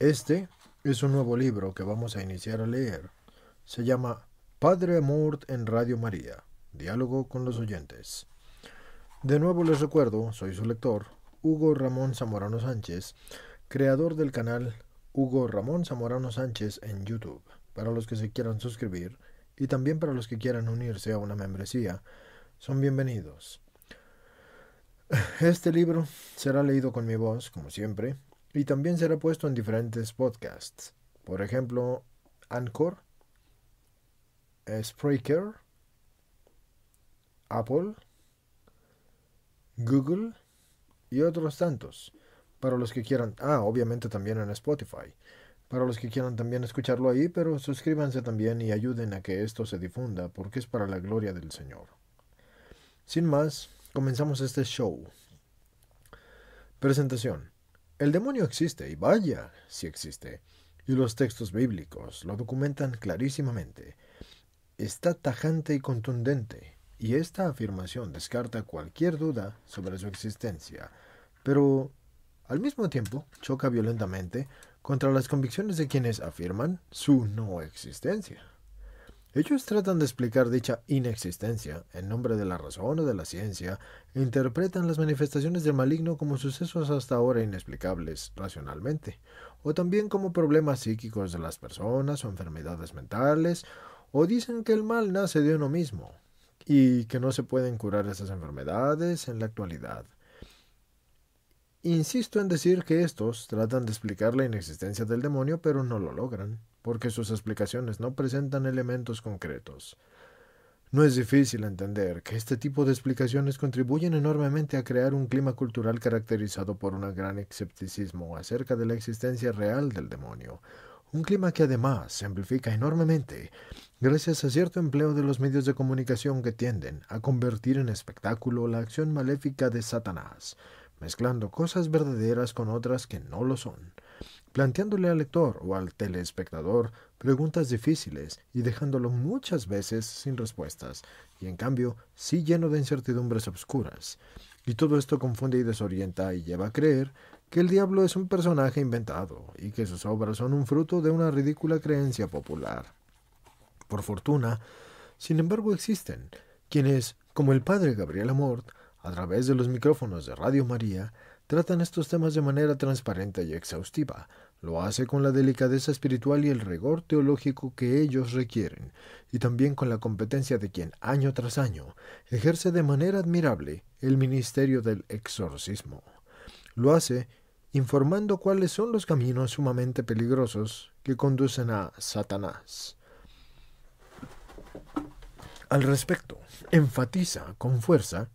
Este es un nuevo libro que vamos a iniciar a leer. Se llama Padre Amor en Radio María. Diálogo con los oyentes. De nuevo les recuerdo, soy su lector, Hugo Ramón Zamorano Sánchez, creador del canal Hugo Ramón Zamorano Sánchez en YouTube, para los que se quieran suscribir y también para los que quieran unirse a una membresía, son bienvenidos. Este libro será leído con mi voz, como siempre, y también será puesto en diferentes podcasts. Por ejemplo, Anchor, eh, Spreaker, Apple, Google y otros tantos. Para los que quieran, ah, obviamente también en Spotify. Para los que quieran también escucharlo ahí, pero suscríbanse también y ayuden a que esto se difunda, porque es para la gloria del Señor. Sin más, comenzamos este show. Presentación. El demonio existe, y vaya, si existe. Y los textos bíblicos lo documentan clarísimamente. Está tajante y contundente, y esta afirmación descarta cualquier duda sobre su existencia. Pero, al mismo tiempo, choca violentamente contra las convicciones de quienes afirman su no existencia. Ellos tratan de explicar dicha inexistencia en nombre de la razón o de la ciencia e interpretan las manifestaciones del maligno como sucesos hasta ahora inexplicables racionalmente, o también como problemas psíquicos de las personas o enfermedades mentales, o dicen que el mal nace de uno mismo y que no se pueden curar esas enfermedades en la actualidad. Insisto en decir que estos tratan de explicar la inexistencia del demonio pero no lo logran porque sus explicaciones no presentan elementos concretos. No es difícil entender que este tipo de explicaciones contribuyen enormemente a crear un clima cultural caracterizado por un gran escepticismo acerca de la existencia real del demonio, un clima que además se amplifica enormemente gracias a cierto empleo de los medios de comunicación que tienden a convertir en espectáculo la acción maléfica de Satanás, mezclando cosas verdaderas con otras que no lo son planteándole al lector o al telespectador preguntas difíciles y dejándolo muchas veces sin respuestas, y en cambio sí lleno de incertidumbres obscuras. Y todo esto confunde y desorienta y lleva a creer que el diablo es un personaje inventado y que sus obras son un fruto de una ridícula creencia popular. Por fortuna, sin embargo, existen quienes, como el padre Gabriel Amort, a través de los micrófonos de Radio María, tratan estos temas de manera transparente y exhaustiva. Lo hace con la delicadeza espiritual y el rigor teológico que ellos requieren, y también con la competencia de quien año tras año ejerce de manera admirable el ministerio del exorcismo. Lo hace informando cuáles son los caminos sumamente peligrosos que conducen a Satanás. Al respecto, enfatiza con fuerza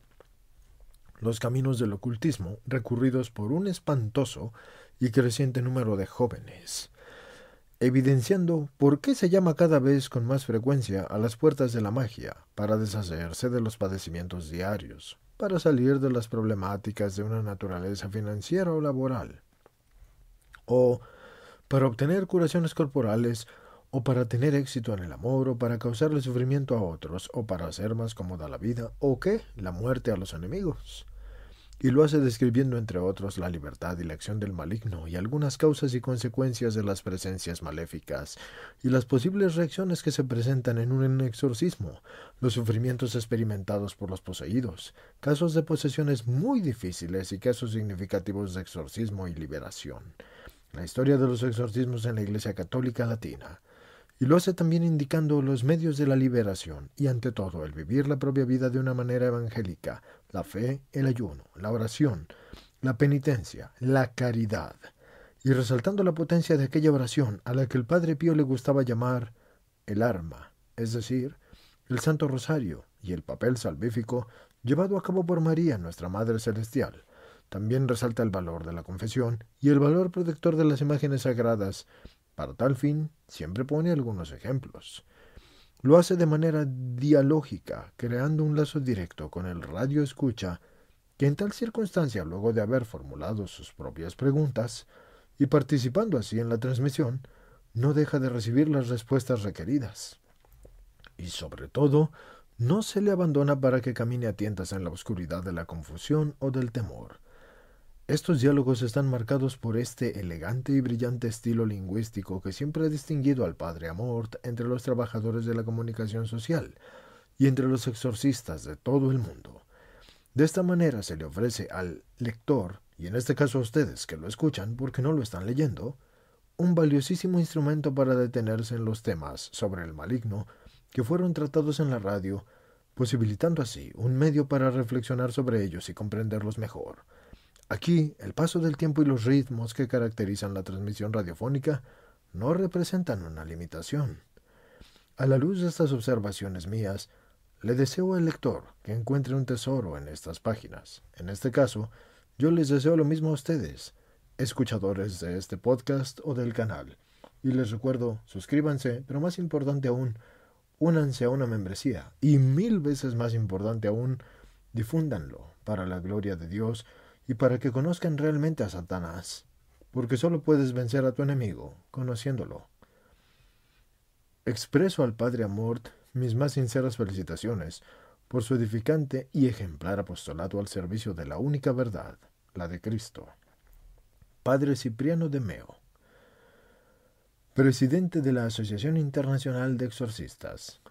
los caminos del ocultismo recurridos por un espantoso y creciente número de jóvenes, evidenciando por qué se llama cada vez con más frecuencia a las puertas de la magia para deshacerse de los padecimientos diarios, para salir de las problemáticas de una naturaleza financiera o laboral, o para obtener curaciones corporales o para tener éxito en el amor, o para causarle sufrimiento a otros, o para hacer más cómoda la vida, o qué, la muerte a los enemigos y lo hace describiendo entre otros la libertad y la acción del maligno y algunas causas y consecuencias de las presencias maléficas y las posibles reacciones que se presentan en un exorcismo, los sufrimientos experimentados por los poseídos, casos de posesiones muy difíciles y casos significativos de exorcismo y liberación. La historia de los exorcismos en la Iglesia Católica Latina y lo hace también indicando los medios de la liberación y ante todo el vivir la propia vida de una manera evangélica, la fe, el ayuno, la oración, la penitencia, la caridad, y resaltando la potencia de aquella oración a la que el Padre Pío le gustaba llamar el arma, es decir, el Santo Rosario y el papel salvífico llevado a cabo por María, nuestra Madre Celestial. También resalta el valor de la confesión y el valor protector de las imágenes sagradas. Para tal fin, siempre pone algunos ejemplos. Lo hace de manera dialógica, creando un lazo directo con el radio escucha, que en tal circunstancia, luego de haber formulado sus propias preguntas y participando así en la transmisión, no deja de recibir las respuestas requeridas. Y sobre todo, no se le abandona para que camine a tientas en la oscuridad de la confusión o del temor, estos diálogos están marcados por este elegante y brillante estilo lingüístico que siempre ha distinguido al padre Amort entre los trabajadores de la comunicación social y entre los exorcistas de todo el mundo. De esta manera se le ofrece al lector, y en este caso a ustedes que lo escuchan porque no lo están leyendo, un valiosísimo instrumento para detenerse en los temas sobre el maligno que fueron tratados en la radio, posibilitando así un medio para reflexionar sobre ellos y comprenderlos mejor. Aquí, el paso del tiempo y los ritmos que caracterizan la transmisión radiofónica no representan una limitación. A la luz de estas observaciones mías, le deseo al lector que encuentre un tesoro en estas páginas. En este caso, yo les deseo lo mismo a ustedes, escuchadores de este podcast o del canal. Y les recuerdo, suscríbanse, pero más importante aún, únanse a una membresía. Y mil veces más importante aún, difúndanlo para la gloria de Dios y para que conozcan realmente a Satanás, porque solo puedes vencer a tu enemigo conociéndolo. Expreso al Padre Amort mis más sinceras felicitaciones por su edificante y ejemplar apostolado al servicio de la única verdad, la de Cristo. Padre Cipriano de Meo, presidente de la Asociación Internacional de Exorcistas.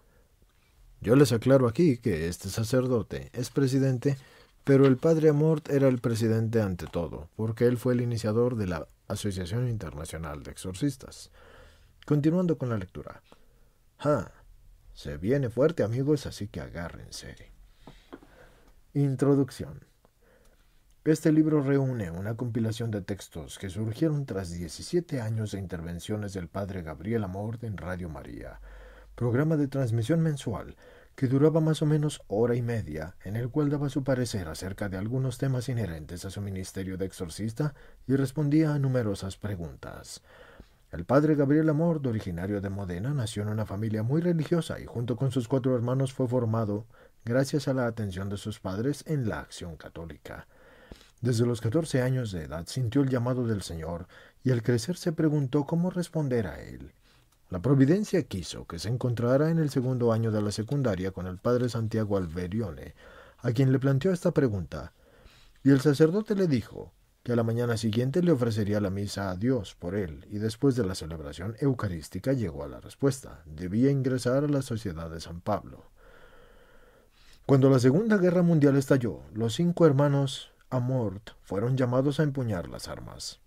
Yo les aclaro aquí que este sacerdote es presidente pero el padre Amort era el presidente ante todo, porque él fue el iniciador de la Asociación Internacional de Exorcistas. Continuando con la lectura. ¡Ja! Ah, se viene fuerte amigos, así que agárrense. Introducción. Este libro reúne una compilación de textos que surgieron tras 17 años de intervenciones del padre Gabriel Amort en Radio María, programa de transmisión mensual que duraba más o menos hora y media, en el cual daba su parecer acerca de algunos temas inherentes a su ministerio de exorcista y respondía a numerosas preguntas. El padre Gabriel Amord, originario de Modena, nació en una familia muy religiosa y junto con sus cuatro hermanos fue formado, gracias a la atención de sus padres, en la acción católica. Desde los 14 años de edad sintió el llamado del Señor y al crecer se preguntó cómo responder a él. La providencia quiso que se encontrara en el segundo año de la secundaria con el padre Santiago Alberione, a quien le planteó esta pregunta, y el sacerdote le dijo que a la mañana siguiente le ofrecería la misa a Dios por él, y después de la celebración eucarística llegó a la respuesta, debía ingresar a la Sociedad de San Pablo. Cuando la Segunda Guerra Mundial estalló, los cinco hermanos Amort fueron llamados a empuñar las armas.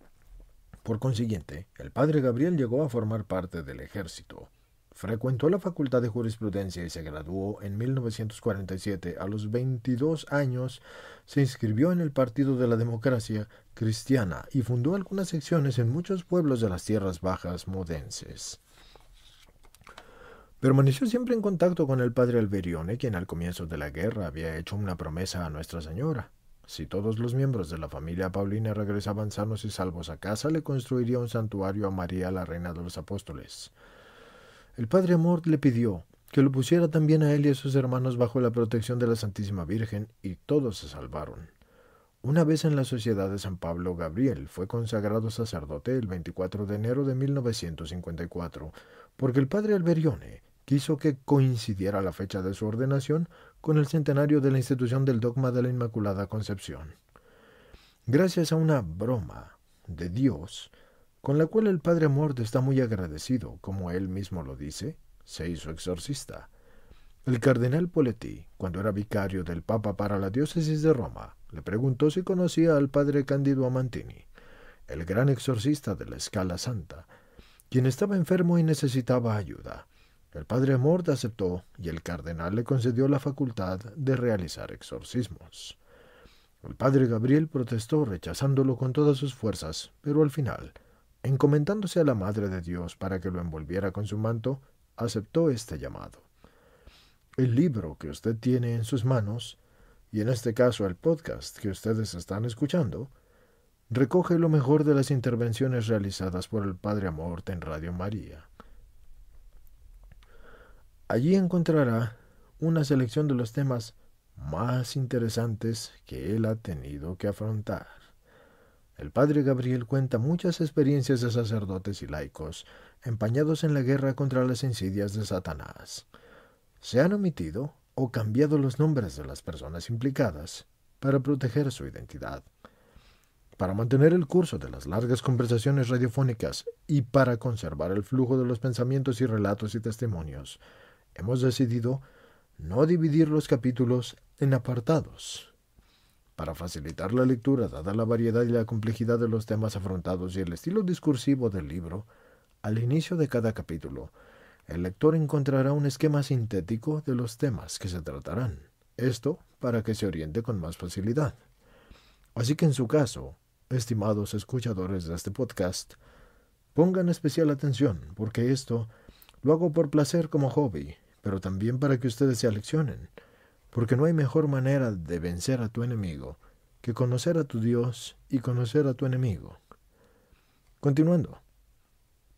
Por consiguiente, el padre Gabriel llegó a formar parte del ejército. Frecuentó la Facultad de Jurisprudencia y se graduó en 1947. A los 22 años se inscribió en el Partido de la Democracia Cristiana y fundó algunas secciones en muchos pueblos de las tierras bajas modenses. Permaneció siempre en contacto con el padre Alberione, quien al comienzo de la guerra había hecho una promesa a Nuestra Señora. Si todos los miembros de la familia Paulina regresaban sanos y salvos a casa, le construiría un santuario a María, la reina de los apóstoles. El padre Amor le pidió que lo pusiera también a él y a sus hermanos bajo la protección de la Santísima Virgen, y todos se salvaron. Una vez en la Sociedad de San Pablo, Gabriel fue consagrado sacerdote el 24 de enero de 1954, porque el padre Alberione quiso que coincidiera la fecha de su ordenación con el centenario de la institución del dogma de la Inmaculada Concepción. Gracias a una broma de Dios, con la cual el Padre Muerto está muy agradecido, como él mismo lo dice, se hizo exorcista. El cardenal Poletti, cuando era vicario del Papa para la diócesis de Roma, le preguntó si conocía al padre Candido Amantini, el gran exorcista de la Escala Santa, quien estaba enfermo y necesitaba ayuda. El padre Amort aceptó y el cardenal le concedió la facultad de realizar exorcismos. El padre Gabriel protestó rechazándolo con todas sus fuerzas, pero al final, encomendándose a la Madre de Dios para que lo envolviera con su manto, aceptó este llamado. El libro que usted tiene en sus manos, y en este caso el podcast que ustedes están escuchando, recoge lo mejor de las intervenciones realizadas por el Padre Amort en Radio María. Allí encontrará una selección de los temas más interesantes que él ha tenido que afrontar. El padre Gabriel cuenta muchas experiencias de sacerdotes y laicos empañados en la guerra contra las insidias de Satanás. Se han omitido o cambiado los nombres de las personas implicadas para proteger su identidad. Para mantener el curso de las largas conversaciones radiofónicas y para conservar el flujo de los pensamientos y relatos y testimonios, hemos decidido no dividir los capítulos en apartados. Para facilitar la lectura, dada la variedad y la complejidad de los temas afrontados y el estilo discursivo del libro, al inicio de cada capítulo, el lector encontrará un esquema sintético de los temas que se tratarán. Esto para que se oriente con más facilidad. Así que en su caso, estimados escuchadores de este podcast, pongan especial atención, porque esto lo hago por placer como hobby pero también para que ustedes se aleccionen, porque no hay mejor manera de vencer a tu enemigo que conocer a tu Dios y conocer a tu enemigo. Continuando,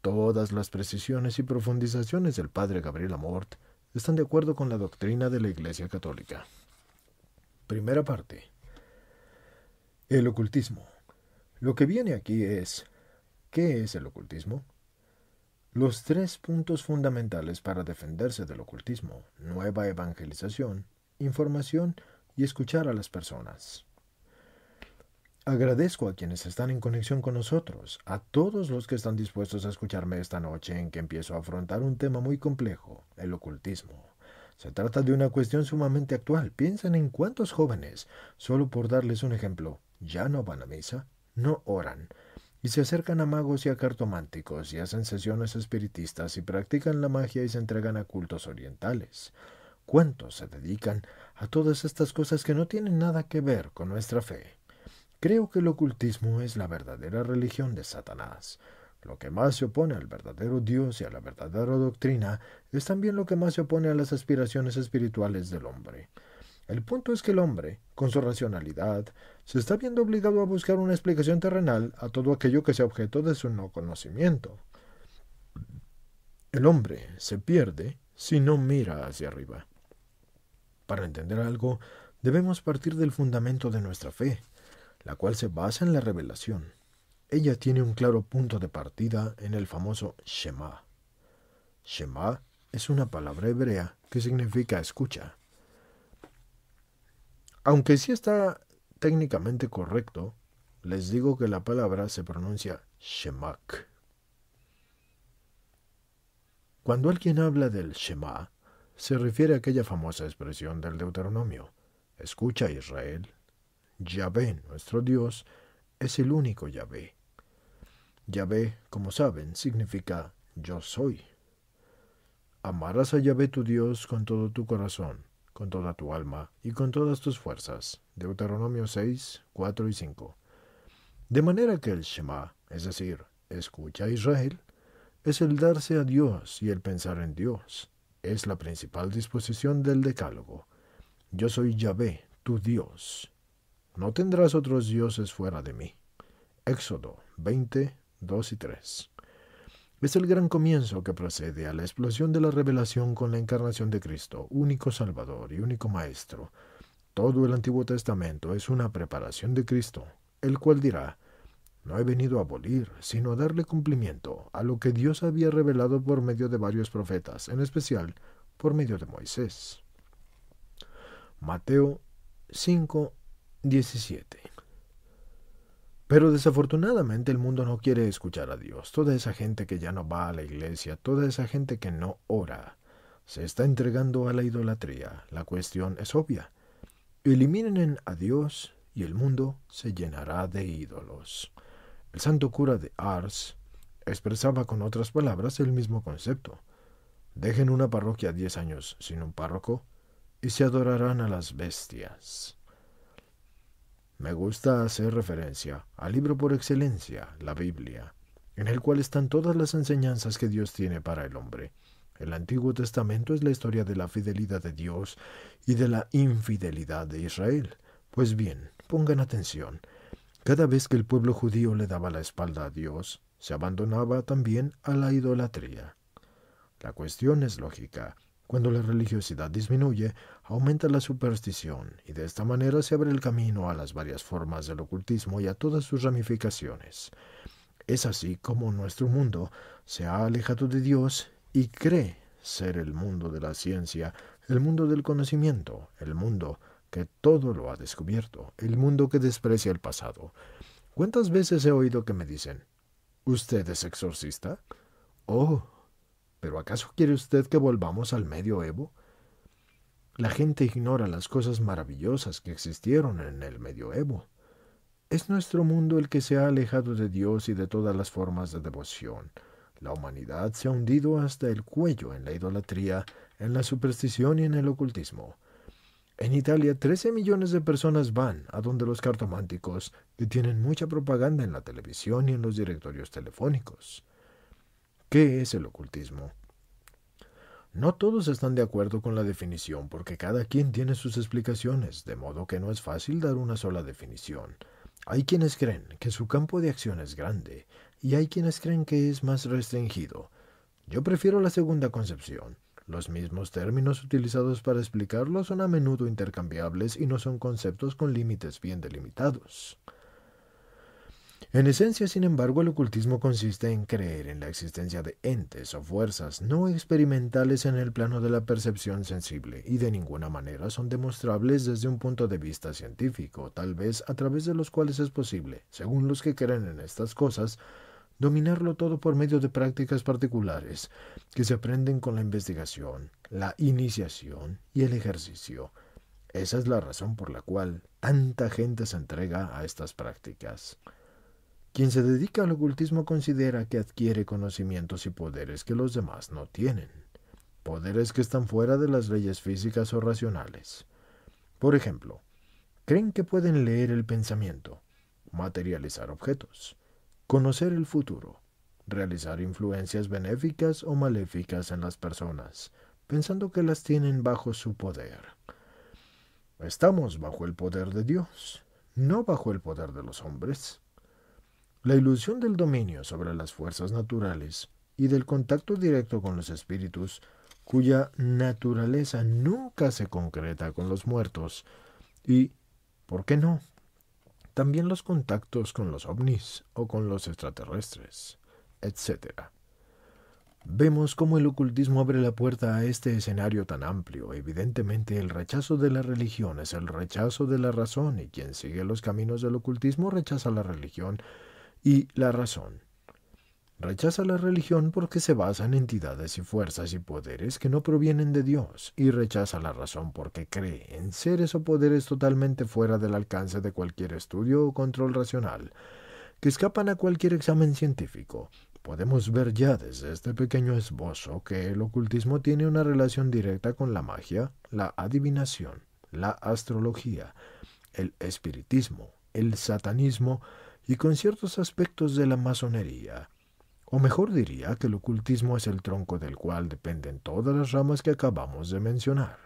todas las precisiones y profundizaciones del padre Gabriel Amort están de acuerdo con la doctrina de la Iglesia Católica. Primera parte. El ocultismo. Lo que viene aquí es, ¿qué es el ocultismo? Los tres puntos fundamentales para defenderse del ocultismo, nueva evangelización, información y escuchar a las personas. Agradezco a quienes están en conexión con nosotros, a todos los que están dispuestos a escucharme esta noche en que empiezo a afrontar un tema muy complejo, el ocultismo. Se trata de una cuestión sumamente actual. Piensen en cuántos jóvenes, solo por darles un ejemplo, ya no van a misa, no oran, y se acercan a magos y a cartománticos y hacen sesiones espiritistas y practican la magia y se entregan a cultos orientales. ¿Cuántos se dedican a todas estas cosas que no tienen nada que ver con nuestra fe? Creo que el ocultismo es la verdadera religión de Satanás. Lo que más se opone al verdadero Dios y a la verdadera doctrina es también lo que más se opone a las aspiraciones espirituales del hombre. El punto es que el hombre, con su racionalidad, se está viendo obligado a buscar una explicación terrenal a todo aquello que sea objeto de su no conocimiento. El hombre se pierde si no mira hacia arriba. Para entender algo, debemos partir del fundamento de nuestra fe, la cual se basa en la revelación. Ella tiene un claro punto de partida en el famoso Shema. Shema es una palabra hebrea que significa escucha. Aunque sí está técnicamente correcto, les digo que la palabra se pronuncia Shemak. Cuando alguien habla del Shema, se refiere a aquella famosa expresión del Deuteronomio. Escucha Israel, Yahvé, nuestro Dios, es el único Yahvé. Yahvé, como saben, significa yo soy. Amarás a Yahvé tu Dios con todo tu corazón, con toda tu alma y con todas tus fuerzas. Deuteronomio 6, 4 y 5. De manera que el Shema, es decir, escucha a Israel, es el darse a Dios y el pensar en Dios. Es la principal disposición del decálogo. Yo soy Yahvé, tu Dios. No tendrás otros dioses fuera de mí. Éxodo 20, 2 y 3. Es el gran comienzo que procede a la explosión de la revelación con la encarnación de Cristo, único Salvador y único Maestro. Todo el Antiguo Testamento es una preparación de Cristo, el cual dirá, no he venido a abolir, sino a darle cumplimiento a lo que Dios había revelado por medio de varios profetas, en especial por medio de Moisés. Mateo 5, 17. Pero desafortunadamente el mundo no quiere escuchar a Dios. Toda esa gente que ya no va a la iglesia, toda esa gente que no ora, se está entregando a la idolatría. La cuestión es obvia. Eliminen a Dios y el mundo se llenará de ídolos. El santo cura de Ars expresaba con otras palabras el mismo concepto. Dejen una parroquia diez años sin un párroco y se adorarán a las bestias. Me gusta hacer referencia al libro por excelencia, la Biblia, en el cual están todas las enseñanzas que Dios tiene para el hombre. El Antiguo Testamento es la historia de la fidelidad de Dios y de la infidelidad de Israel. Pues bien, pongan atención. Cada vez que el pueblo judío le daba la espalda a Dios, se abandonaba también a la idolatría. La cuestión es lógica. Cuando la religiosidad disminuye, aumenta la superstición y de esta manera se abre el camino a las varias formas del ocultismo y a todas sus ramificaciones. Es así como nuestro mundo se ha alejado de Dios y cree ser el mundo de la ciencia, el mundo del conocimiento, el mundo que todo lo ha descubierto, el mundo que desprecia el pasado. ¿Cuántas veces he oído que me dicen, ¿usted es exorcista? Oh, ¿Pero acaso quiere usted que volvamos al medioevo? La gente ignora las cosas maravillosas que existieron en el medioevo. Es nuestro mundo el que se ha alejado de Dios y de todas las formas de devoción. La humanidad se ha hundido hasta el cuello en la idolatría, en la superstición y en el ocultismo. En Italia, 13 millones de personas van a donde los cartománticos, que tienen mucha propaganda en la televisión y en los directorios telefónicos. ¿Qué es el ocultismo? No todos están de acuerdo con la definición porque cada quien tiene sus explicaciones, de modo que no es fácil dar una sola definición. Hay quienes creen que su campo de acción es grande y hay quienes creen que es más restringido. Yo prefiero la segunda concepción. Los mismos términos utilizados para explicarlo son a menudo intercambiables y no son conceptos con límites bien delimitados. En esencia, sin embargo, el ocultismo consiste en creer en la existencia de entes o fuerzas no experimentales en el plano de la percepción sensible y de ninguna manera son demostrables desde un punto de vista científico, tal vez a través de los cuales es posible, según los que creen en estas cosas, dominarlo todo por medio de prácticas particulares que se aprenden con la investigación, la iniciación y el ejercicio. Esa es la razón por la cual tanta gente se entrega a estas prácticas. Quien se dedica al ocultismo considera que adquiere conocimientos y poderes que los demás no tienen, poderes que están fuera de las leyes físicas o racionales. Por ejemplo, creen que pueden leer el pensamiento, materializar objetos, conocer el futuro, realizar influencias benéficas o maléficas en las personas, pensando que las tienen bajo su poder. Estamos bajo el poder de Dios, no bajo el poder de los hombres. La ilusión del dominio sobre las fuerzas naturales y del contacto directo con los espíritus, cuya naturaleza nunca se concreta con los muertos, y, ¿por qué no?, también los contactos con los ovnis o con los extraterrestres, etc. Vemos cómo el ocultismo abre la puerta a este escenario tan amplio. Evidentemente el rechazo de la religión es el rechazo de la razón y quien sigue los caminos del ocultismo rechaza la religión y la razón. Rechaza la religión porque se basa en entidades y fuerzas y poderes que no provienen de Dios, y rechaza la razón porque cree en seres o poderes totalmente fuera del alcance de cualquier estudio o control racional, que escapan a cualquier examen científico. Podemos ver ya desde este pequeño esbozo que el ocultismo tiene una relación directa con la magia, la adivinación, la astrología, el espiritismo, el satanismo, y con ciertos aspectos de la masonería. O mejor diría que el ocultismo es el tronco del cual dependen todas las ramas que acabamos de mencionar.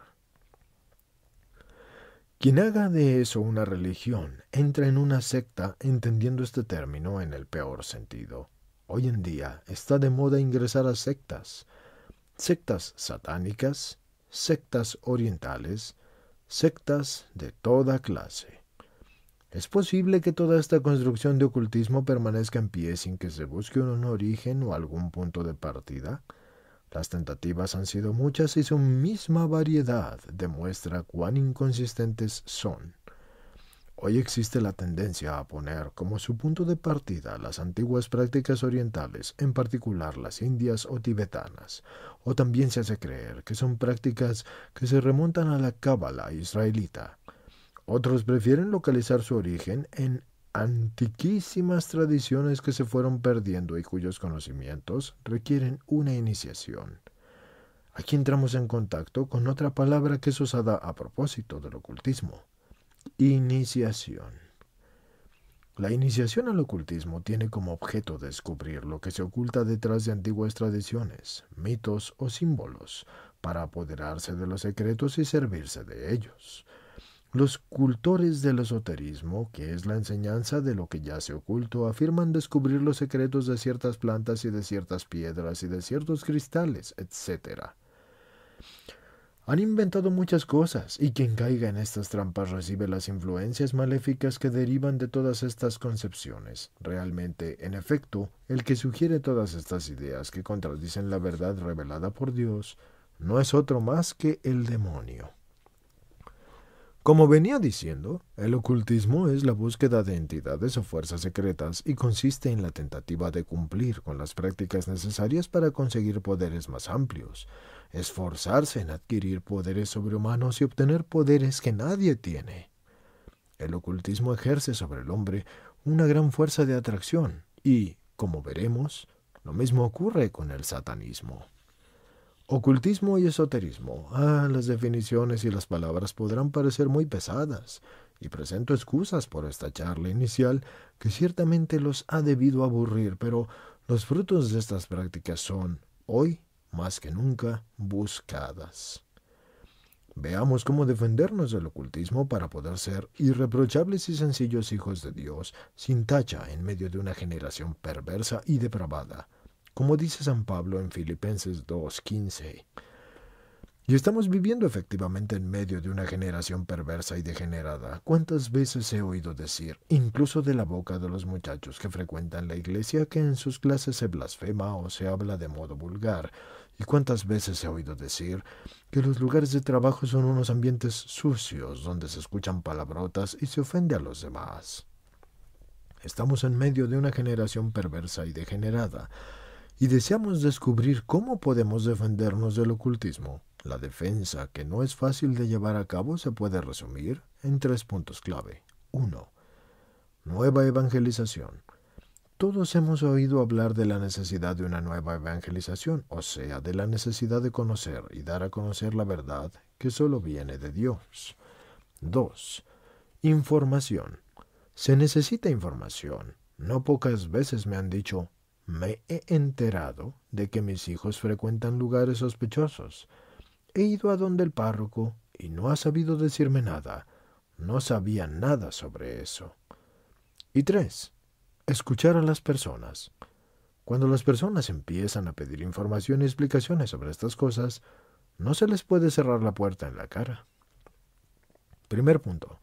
Quien haga de eso una religión entra en una secta entendiendo este término en el peor sentido. Hoy en día está de moda ingresar a sectas, sectas satánicas, sectas orientales, sectas de toda clase. Es posible que toda esta construcción de ocultismo permanezca en pie sin que se busque un origen o algún punto de partida. Las tentativas han sido muchas y su misma variedad demuestra cuán inconsistentes son. Hoy existe la tendencia a poner como su punto de partida las antiguas prácticas orientales, en particular las indias o tibetanas, o también se hace creer que son prácticas que se remontan a la cábala israelita, otros prefieren localizar su origen en antiquísimas tradiciones que se fueron perdiendo y cuyos conocimientos requieren una iniciación. Aquí entramos en contacto con otra palabra que es usada a propósito del ocultismo, iniciación. La iniciación al ocultismo tiene como objeto descubrir lo que se oculta detrás de antiguas tradiciones, mitos o símbolos, para apoderarse de los secretos y servirse de ellos. Los cultores del esoterismo, que es la enseñanza de lo que ya se oculto, afirman descubrir los secretos de ciertas plantas y de ciertas piedras y de ciertos cristales, etc. Han inventado muchas cosas, y quien caiga en estas trampas recibe las influencias maléficas que derivan de todas estas concepciones. Realmente, en efecto, el que sugiere todas estas ideas que contradicen la verdad revelada por Dios no es otro más que el demonio. Como venía diciendo, el ocultismo es la búsqueda de entidades o fuerzas secretas y consiste en la tentativa de cumplir con las prácticas necesarias para conseguir poderes más amplios, esforzarse en adquirir poderes sobrehumanos y obtener poderes que nadie tiene. El ocultismo ejerce sobre el hombre una gran fuerza de atracción y, como veremos, lo mismo ocurre con el satanismo. Ocultismo y esoterismo. Ah, las definiciones y las palabras podrán parecer muy pesadas, y presento excusas por esta charla inicial que ciertamente los ha debido aburrir, pero los frutos de estas prácticas son, hoy más que nunca, buscadas. Veamos cómo defendernos del ocultismo para poder ser irreprochables y sencillos hijos de Dios, sin tacha en medio de una generación perversa y depravada como dice San Pablo en Filipenses 2.15. Y estamos viviendo efectivamente en medio de una generación perversa y degenerada. ¿Cuántas veces he oído decir, incluso de la boca de los muchachos que frecuentan la iglesia, que en sus clases se blasfema o se habla de modo vulgar? ¿Y cuántas veces he oído decir que los lugares de trabajo son unos ambientes sucios donde se escuchan palabrotas y se ofende a los demás? Estamos en medio de una generación perversa y degenerada y deseamos descubrir cómo podemos defendernos del ocultismo. La defensa, que no es fácil de llevar a cabo, se puede resumir en tres puntos clave. 1. Nueva evangelización. Todos hemos oído hablar de la necesidad de una nueva evangelización, o sea, de la necesidad de conocer y dar a conocer la verdad que solo viene de Dios. 2. Información. Se necesita información. No pocas veces me han dicho, me he enterado de que mis hijos frecuentan lugares sospechosos. He ido a donde el párroco y no ha sabido decirme nada. No sabía nada sobre eso. Y tres, escuchar a las personas. Cuando las personas empiezan a pedir información y explicaciones sobre estas cosas, no se les puede cerrar la puerta en la cara. Primer punto.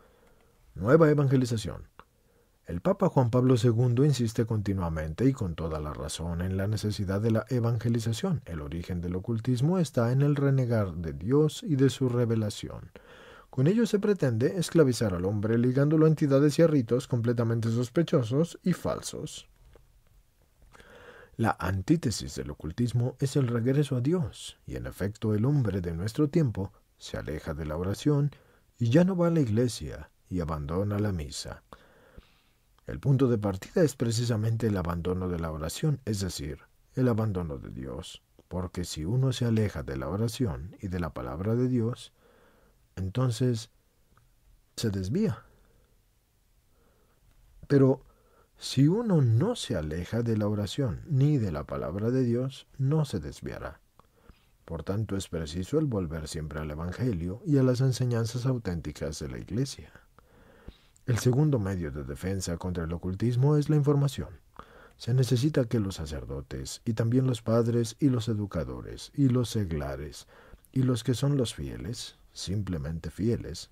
Nueva evangelización. El Papa Juan Pablo II insiste continuamente y con toda la razón en la necesidad de la evangelización. El origen del ocultismo está en el renegar de Dios y de su revelación. Con ello se pretende esclavizar al hombre ligándolo a entidades y a ritos completamente sospechosos y falsos. La antítesis del ocultismo es el regreso a Dios, y en efecto el hombre de nuestro tiempo se aleja de la oración y ya no va a la iglesia y abandona la misa. El punto de partida es precisamente el abandono de la oración, es decir, el abandono de Dios. Porque si uno se aleja de la oración y de la palabra de Dios, entonces se desvía. Pero si uno no se aleja de la oración ni de la palabra de Dios, no se desviará. Por tanto, es preciso el volver siempre al Evangelio y a las enseñanzas auténticas de la Iglesia. El segundo medio de defensa contra el ocultismo es la información. Se necesita que los sacerdotes, y también los padres, y los educadores, y los seglares, y los que son los fieles, simplemente fieles,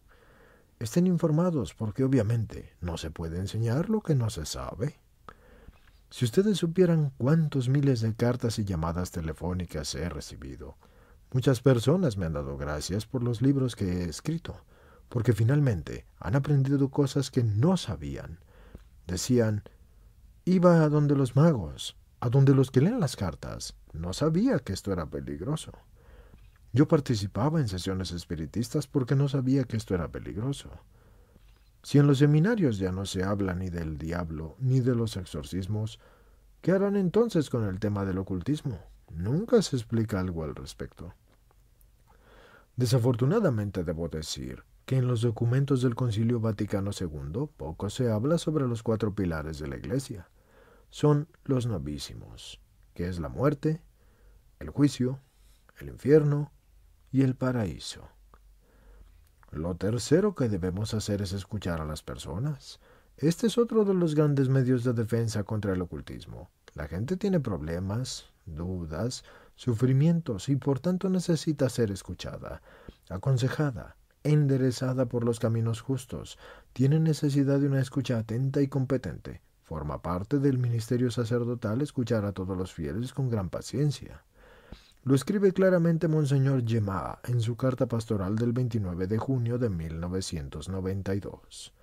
estén informados porque obviamente no se puede enseñar lo que no se sabe. Si ustedes supieran cuántos miles de cartas y llamadas telefónicas he recibido, muchas personas me han dado gracias por los libros que he escrito, porque finalmente han aprendido cosas que no sabían. Decían, iba a donde los magos, a donde los que leen las cartas. No sabía que esto era peligroso. Yo participaba en sesiones espiritistas porque no sabía que esto era peligroso. Si en los seminarios ya no se habla ni del diablo ni de los exorcismos, ¿qué harán entonces con el tema del ocultismo? Nunca se explica algo al respecto. Desafortunadamente debo decir que en los documentos del Concilio Vaticano II poco se habla sobre los cuatro pilares de la Iglesia. Son los novísimos, que es la muerte, el juicio, el infierno y el paraíso. Lo tercero que debemos hacer es escuchar a las personas. Este es otro de los grandes medios de defensa contra el ocultismo. La gente tiene problemas, dudas, sufrimientos y por tanto necesita ser escuchada, aconsejada, enderezada por los caminos justos, tiene necesidad de una escucha atenta y competente. Forma parte del ministerio sacerdotal escuchar a todos los fieles con gran paciencia. Lo escribe claramente Monseñor Gemma en su carta pastoral del 29 de junio de 1992,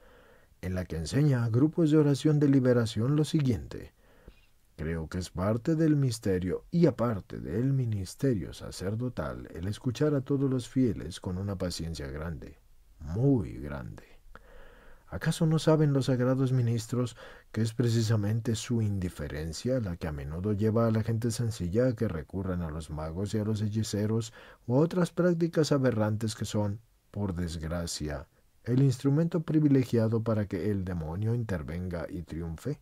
en la que enseña a grupos de oración de liberación lo siguiente. Creo que es parte del misterio y aparte del ministerio sacerdotal el escuchar a todos los fieles con una paciencia grande, muy grande. ¿Acaso no saben los sagrados ministros que es precisamente su indiferencia la que a menudo lleva a la gente sencilla a que recurran a los magos y a los hechiceros u otras prácticas aberrantes que son, por desgracia, el instrumento privilegiado para que el demonio intervenga y triunfe?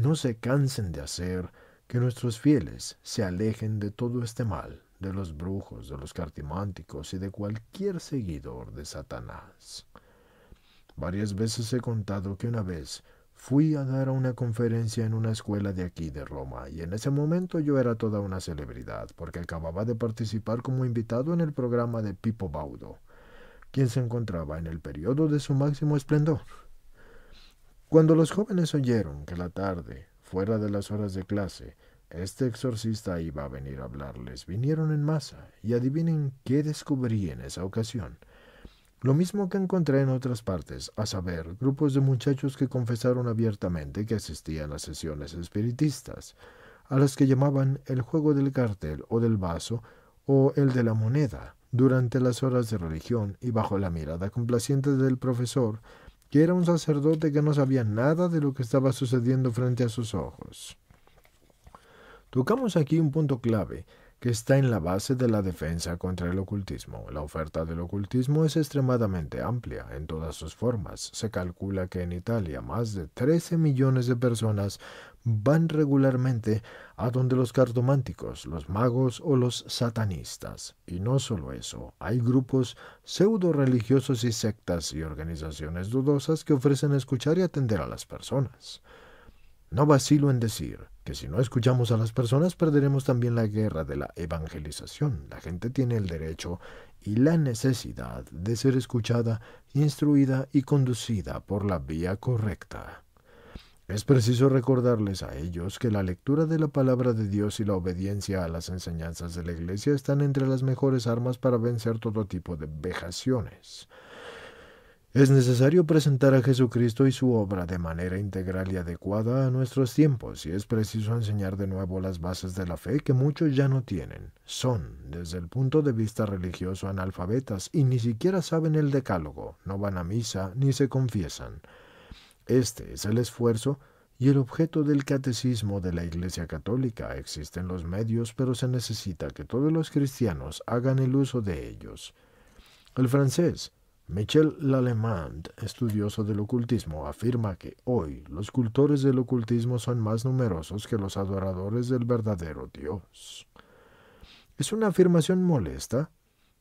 no se cansen de hacer que nuestros fieles se alejen de todo este mal, de los brujos, de los cartimánticos y de cualquier seguidor de Satanás. Varias veces he contado que una vez fui a dar una conferencia en una escuela de aquí de Roma y en ese momento yo era toda una celebridad porque acababa de participar como invitado en el programa de Pipo Baudo, quien se encontraba en el periodo de su máximo esplendor. Cuando los jóvenes oyeron que la tarde, fuera de las horas de clase, este exorcista iba a venir a hablarles, vinieron en masa, y adivinen qué descubrí en esa ocasión. Lo mismo que encontré en otras partes, a saber, grupos de muchachos que confesaron abiertamente que asistían a sesiones espiritistas, a las que llamaban el juego del cartel o del vaso o el de la moneda, durante las horas de religión y bajo la mirada complaciente del profesor, que era un sacerdote que no sabía nada de lo que estaba sucediendo frente a sus ojos. Tocamos aquí un punto clave que está en la base de la defensa contra el ocultismo. La oferta del ocultismo es extremadamente amplia en todas sus formas. Se calcula que en Italia más de 13 millones de personas van regularmente a donde los cardománticos, los magos o los satanistas. Y no solo eso, hay grupos pseudo religiosos y sectas y organizaciones dudosas que ofrecen escuchar y atender a las personas. No vacilo en decir que si no escuchamos a las personas perderemos también la guerra de la evangelización. La gente tiene el derecho y la necesidad de ser escuchada, instruida y conducida por la vía correcta. Es preciso recordarles a ellos que la lectura de la palabra de Dios y la obediencia a las enseñanzas de la Iglesia están entre las mejores armas para vencer todo tipo de vejaciones. Es necesario presentar a Jesucristo y su obra de manera integral y adecuada a nuestros tiempos, y es preciso enseñar de nuevo las bases de la fe que muchos ya no tienen. Son, desde el punto de vista religioso, analfabetas y ni siquiera saben el decálogo, no van a misa ni se confiesan. Este es el esfuerzo y el objeto del catecismo de la Iglesia Católica. Existen los medios, pero se necesita que todos los cristianos hagan el uso de ellos. El francés Michel Lallemand, estudioso del ocultismo, afirma que hoy los cultores del ocultismo son más numerosos que los adoradores del verdadero Dios. Es una afirmación molesta,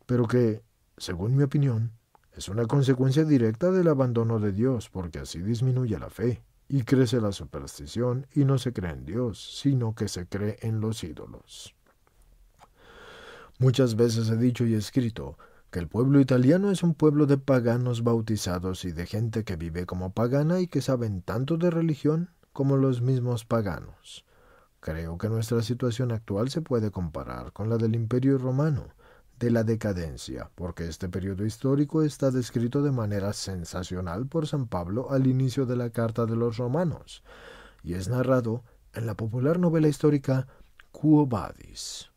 pero que, según mi opinión, es una consecuencia directa del abandono de Dios, porque así disminuye la fe y crece la superstición y no se cree en Dios, sino que se cree en los ídolos. Muchas veces he dicho y escrito que el pueblo italiano es un pueblo de paganos bautizados y de gente que vive como pagana y que saben tanto de religión como los mismos paganos. Creo que nuestra situación actual se puede comparar con la del Imperio Romano, de la decadencia, porque este periodo histórico está descrito de manera sensacional por San Pablo al inicio de la Carta de los Romanos, y es narrado en la popular novela histórica Quo Vadis.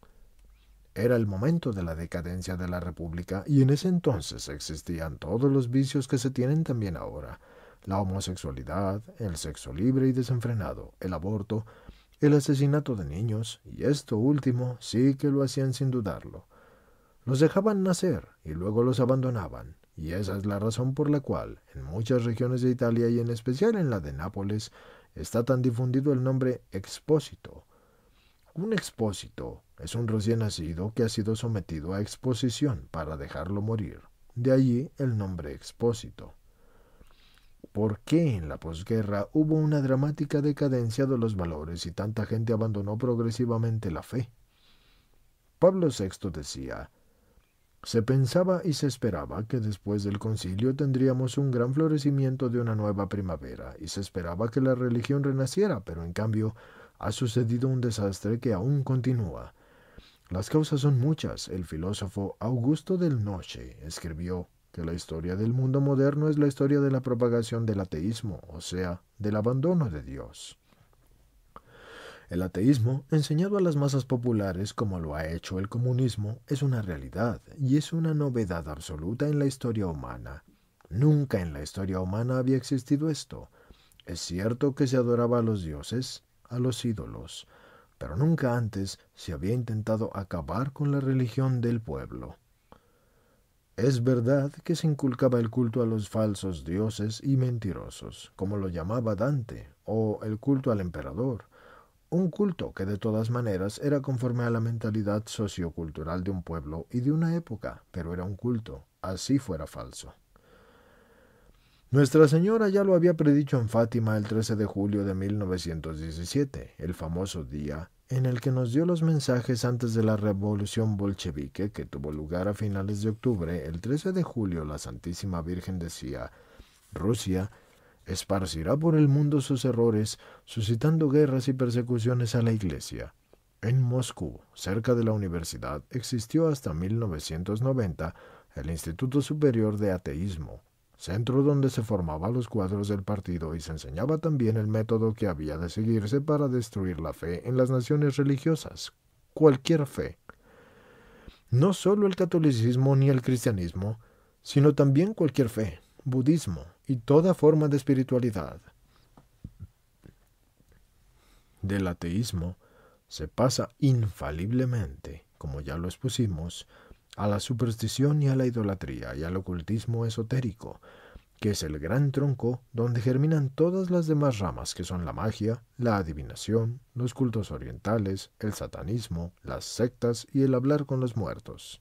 Era el momento de la decadencia de la República y en ese entonces existían todos los vicios que se tienen también ahora, la homosexualidad, el sexo libre y desenfrenado, el aborto, el asesinato de niños, y esto último sí que lo hacían sin dudarlo. Los dejaban nacer y luego los abandonaban, y esa es la razón por la cual en muchas regiones de Italia y en especial en la de Nápoles está tan difundido el nombre expósito. Un expósito es un recién nacido que ha sido sometido a exposición para dejarlo morir. De allí el nombre expósito. ¿Por qué en la posguerra hubo una dramática decadencia de los valores y tanta gente abandonó progresivamente la fe? Pablo VI decía, se pensaba y se esperaba que después del concilio tendríamos un gran florecimiento de una nueva primavera, y se esperaba que la religión renaciera, pero en cambio ha sucedido un desastre que aún continúa. Las causas son muchas. El filósofo Augusto del Noche escribió que la historia del mundo moderno es la historia de la propagación del ateísmo, o sea, del abandono de Dios. El ateísmo, enseñado a las masas populares como lo ha hecho el comunismo, es una realidad y es una novedad absoluta en la historia humana. Nunca en la historia humana había existido esto. Es cierto que se adoraba a los dioses, a los ídolos, pero nunca antes se había intentado acabar con la religión del pueblo. Es verdad que se inculcaba el culto a los falsos dioses y mentirosos, como lo llamaba Dante, o el culto al emperador, un culto que de todas maneras era conforme a la mentalidad sociocultural de un pueblo y de una época, pero era un culto, así fuera falso. Nuestra Señora ya lo había predicho en Fátima el 13 de julio de 1917, el famoso día en el que nos dio los mensajes antes de la revolución bolchevique que tuvo lugar a finales de octubre. El 13 de julio la Santísima Virgen decía, Rusia esparcirá por el mundo sus errores, suscitando guerras y persecuciones a la Iglesia. En Moscú, cerca de la universidad, existió hasta 1990 el Instituto Superior de Ateísmo, centro donde se formaban los cuadros del partido y se enseñaba también el método que había de seguirse para destruir la fe en las naciones religiosas, cualquier fe. No solo el catolicismo ni el cristianismo, sino también cualquier fe, budismo, y toda forma de espiritualidad. Del ateísmo se pasa infaliblemente, como ya lo expusimos, a la superstición y a la idolatría y al ocultismo esotérico, que es el gran tronco donde germinan todas las demás ramas que son la magia, la adivinación, los cultos orientales, el satanismo, las sectas y el hablar con los muertos.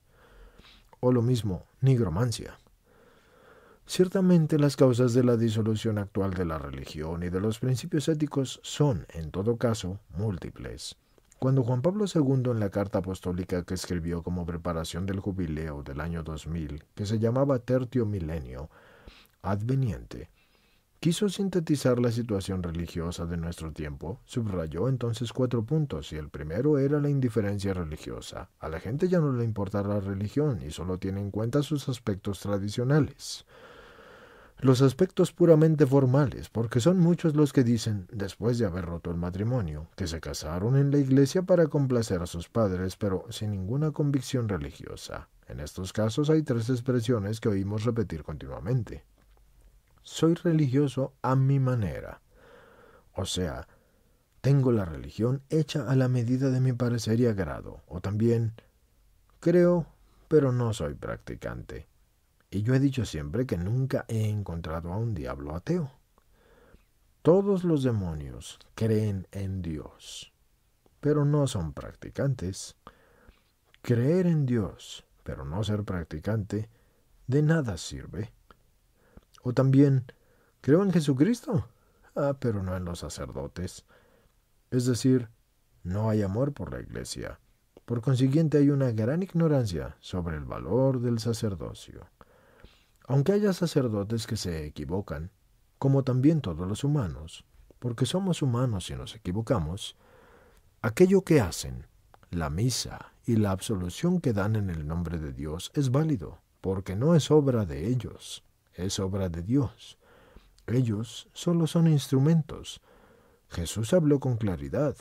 O lo mismo, nigromancia, Ciertamente las causas de la disolución actual de la religión y de los principios éticos son, en todo caso, múltiples. Cuando Juan Pablo II en la carta apostólica que escribió como preparación del jubileo del año 2000, que se llamaba Tertio Milenio, adveniente, quiso sintetizar la situación religiosa de nuestro tiempo, subrayó entonces cuatro puntos y el primero era la indiferencia religiosa. A la gente ya no le importa la religión y solo tiene en cuenta sus aspectos tradicionales los aspectos puramente formales, porque son muchos los que dicen, después de haber roto el matrimonio, que se casaron en la iglesia para complacer a sus padres, pero sin ninguna convicción religiosa. En estos casos hay tres expresiones que oímos repetir continuamente. Soy religioso a mi manera. O sea, tengo la religión hecha a la medida de mi parecer y agrado. O también, creo, pero no soy practicante. Y yo he dicho siempre que nunca he encontrado a un diablo ateo. Todos los demonios creen en Dios, pero no son practicantes. Creer en Dios, pero no ser practicante, de nada sirve. O también, creo en Jesucristo, ah, pero no en los sacerdotes. Es decir, no hay amor por la iglesia. Por consiguiente hay una gran ignorancia sobre el valor del sacerdocio. Aunque haya sacerdotes que se equivocan, como también todos los humanos, porque somos humanos y nos equivocamos, aquello que hacen, la misa y la absolución que dan en el nombre de Dios es válido, porque no es obra de ellos, es obra de Dios. Ellos solo son instrumentos. Jesús habló con claridad.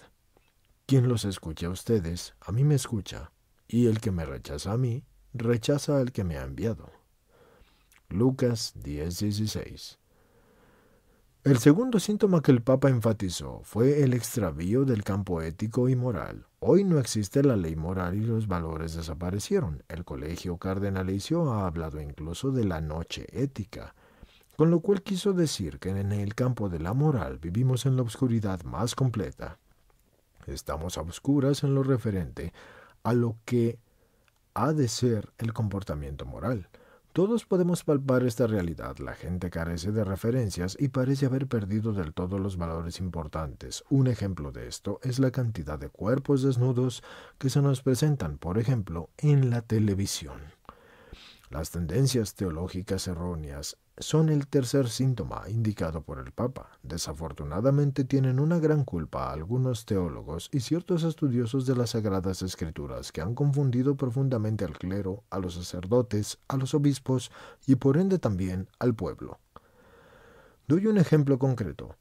Quien los escucha a ustedes, a mí me escucha, y el que me rechaza a mí, rechaza al que me ha enviado. Lucas 10:16. El segundo síntoma que el Papa enfatizó fue el extravío del campo ético y moral. Hoy no existe la ley moral y los valores desaparecieron. El colegio cardenalicio ha hablado incluso de la noche ética, con lo cual quiso decir que en el campo de la moral vivimos en la oscuridad más completa. Estamos a oscuras en lo referente a lo que ha de ser el comportamiento moral. Todos podemos palpar esta realidad. La gente carece de referencias y parece haber perdido del todo los valores importantes. Un ejemplo de esto es la cantidad de cuerpos desnudos que se nos presentan, por ejemplo, en la televisión. Las tendencias teológicas erróneas son el tercer síntoma indicado por el Papa. Desafortunadamente tienen una gran culpa algunos teólogos y ciertos estudiosos de las Sagradas Escrituras que han confundido profundamente al clero, a los sacerdotes, a los obispos y por ende también al pueblo. Doy un ejemplo concreto.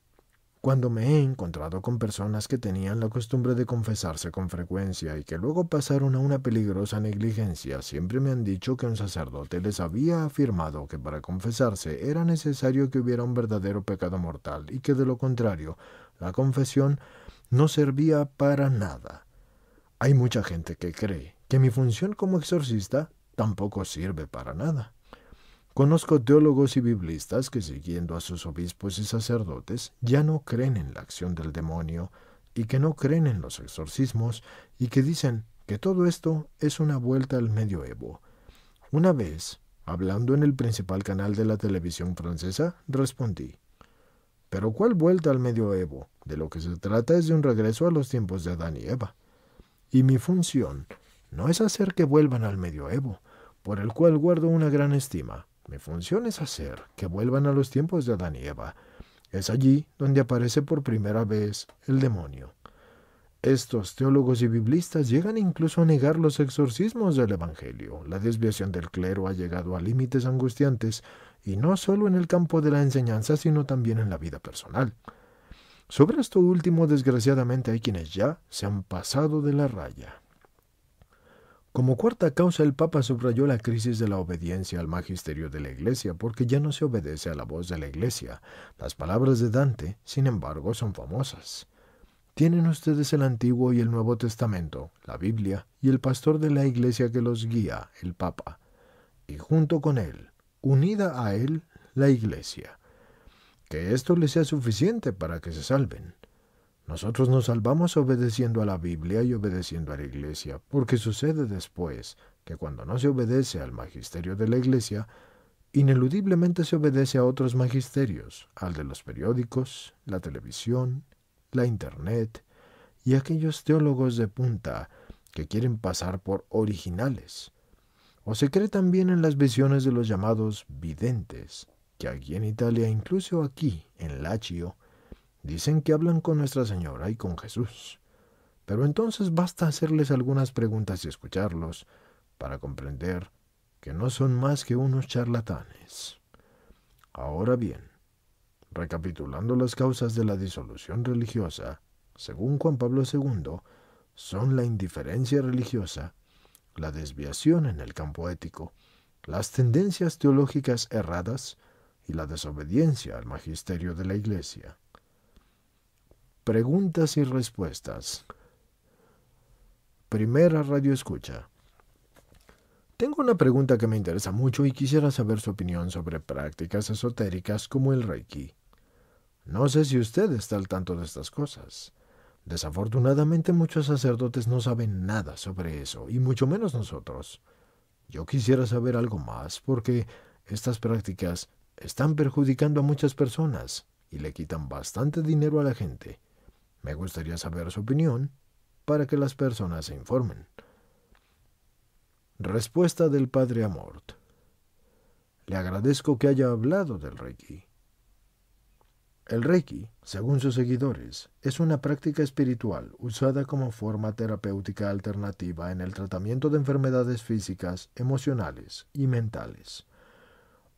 Cuando me he encontrado con personas que tenían la costumbre de confesarse con frecuencia y que luego pasaron a una peligrosa negligencia, siempre me han dicho que un sacerdote les había afirmado que para confesarse era necesario que hubiera un verdadero pecado mortal y que de lo contrario la confesión no servía para nada. Hay mucha gente que cree que mi función como exorcista tampoco sirve para nada. Conozco teólogos y biblistas que siguiendo a sus obispos y sacerdotes ya no creen en la acción del demonio y que no creen en los exorcismos y que dicen que todo esto es una vuelta al medioevo. Una vez, hablando en el principal canal de la televisión francesa, respondí, pero ¿cuál vuelta al medioevo? De lo que se trata es de un regreso a los tiempos de Adán y Eva. Y mi función no es hacer que vuelvan al medioevo, por el cual guardo una gran estima, mi función es hacer que vuelvan a los tiempos de Adán y Eva. Es allí donde aparece por primera vez el demonio. Estos teólogos y biblistas llegan incluso a negar los exorcismos del Evangelio. La desviación del clero ha llegado a límites angustiantes, y no solo en el campo de la enseñanza, sino también en la vida personal. Sobre esto último, desgraciadamente, hay quienes ya se han pasado de la raya. Como cuarta causa, el Papa subrayó la crisis de la obediencia al magisterio de la Iglesia, porque ya no se obedece a la voz de la Iglesia. Las palabras de Dante, sin embargo, son famosas. Tienen ustedes el Antiguo y el Nuevo Testamento, la Biblia y el pastor de la Iglesia que los guía, el Papa, y junto con él, unida a él, la Iglesia. Que esto les sea suficiente para que se salven. Nosotros nos salvamos obedeciendo a la Biblia y obedeciendo a la Iglesia, porque sucede después que cuando no se obedece al magisterio de la Iglesia, ineludiblemente se obedece a otros magisterios, al de los periódicos, la televisión, la Internet y aquellos teólogos de punta que quieren pasar por originales. O se cree también en las visiones de los llamados videntes, que aquí en Italia, incluso aquí, en Lacio, Dicen que hablan con Nuestra Señora y con Jesús. Pero entonces basta hacerles algunas preguntas y escucharlos para comprender que no son más que unos charlatanes. Ahora bien, recapitulando las causas de la disolución religiosa, según Juan Pablo II, son la indiferencia religiosa, la desviación en el campo ético, las tendencias teológicas erradas y la desobediencia al magisterio de la Iglesia. Preguntas y respuestas. Primera radio escucha. Tengo una pregunta que me interesa mucho y quisiera saber su opinión sobre prácticas esotéricas como el Reiki. No sé si usted está al tanto de estas cosas. Desafortunadamente muchos sacerdotes no saben nada sobre eso, y mucho menos nosotros. Yo quisiera saber algo más, porque estas prácticas están perjudicando a muchas personas y le quitan bastante dinero a la gente. Me gustaría saber su opinión para que las personas se informen. Respuesta del padre Amort. Le agradezco que haya hablado del Reiki. El Reiki, según sus seguidores, es una práctica espiritual usada como forma terapéutica alternativa en el tratamiento de enfermedades físicas, emocionales y mentales.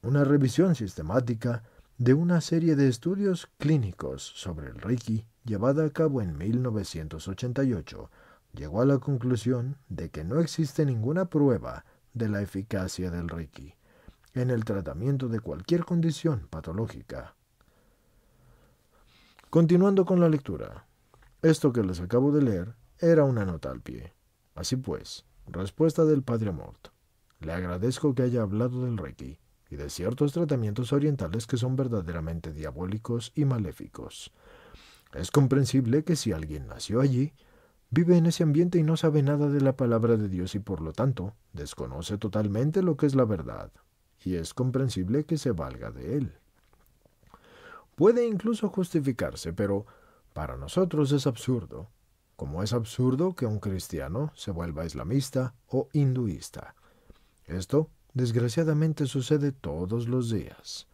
Una revisión sistemática de una serie de estudios clínicos sobre el Reiki llevada a cabo en 1988, llegó a la conclusión de que no existe ninguna prueba de la eficacia del Reiki en el tratamiento de cualquier condición patológica. Continuando con la lectura, esto que les acabo de leer era una nota al pie. Así pues, respuesta del padre Mort. Le agradezco que haya hablado del Reiki y de ciertos tratamientos orientales que son verdaderamente diabólicos y maléficos. Es comprensible que si alguien nació allí, vive en ese ambiente y no sabe nada de la palabra de Dios y por lo tanto desconoce totalmente lo que es la verdad, y es comprensible que se valga de él. Puede incluso justificarse, pero para nosotros es absurdo, como es absurdo que un cristiano se vuelva islamista o hinduista. Esto Desgraciadamente sucede todos los días.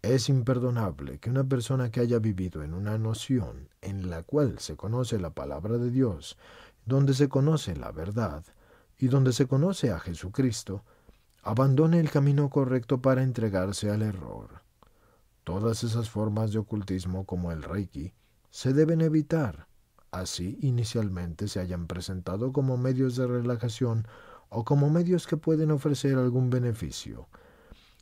Es imperdonable que una persona que haya vivido en una noción en la cual se conoce la palabra de Dios, donde se conoce la verdad y donde se conoce a Jesucristo, abandone el camino correcto para entregarse al error. Todas esas formas de ocultismo como el Reiki se deben evitar, así inicialmente se hayan presentado como medios de relajación o como medios que pueden ofrecer algún beneficio.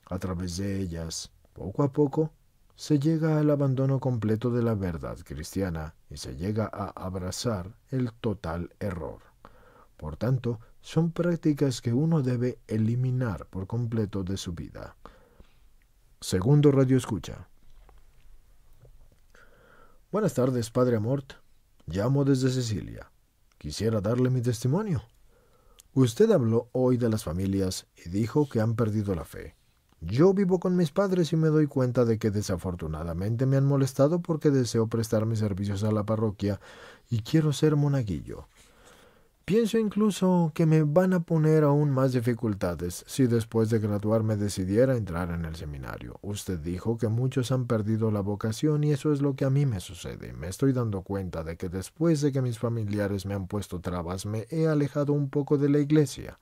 A través de ellas, poco a poco, se llega al abandono completo de la verdad cristiana y se llega a abrazar el total error. Por tanto, son prácticas que uno debe eliminar por completo de su vida. Segundo Radio Escucha. Buenas tardes, Padre Amort. Llamo desde Cecilia. Quisiera darle mi testimonio. Usted habló hoy de las familias y dijo que han perdido la fe. Yo vivo con mis padres y me doy cuenta de que desafortunadamente me han molestado porque deseo prestar mis servicios a la parroquia y quiero ser monaguillo. Pienso incluso que me van a poner aún más dificultades si después de graduarme decidiera entrar en el seminario. Usted dijo que muchos han perdido la vocación y eso es lo que a mí me sucede. Me estoy dando cuenta de que después de que mis familiares me han puesto trabas, me he alejado un poco de la iglesia.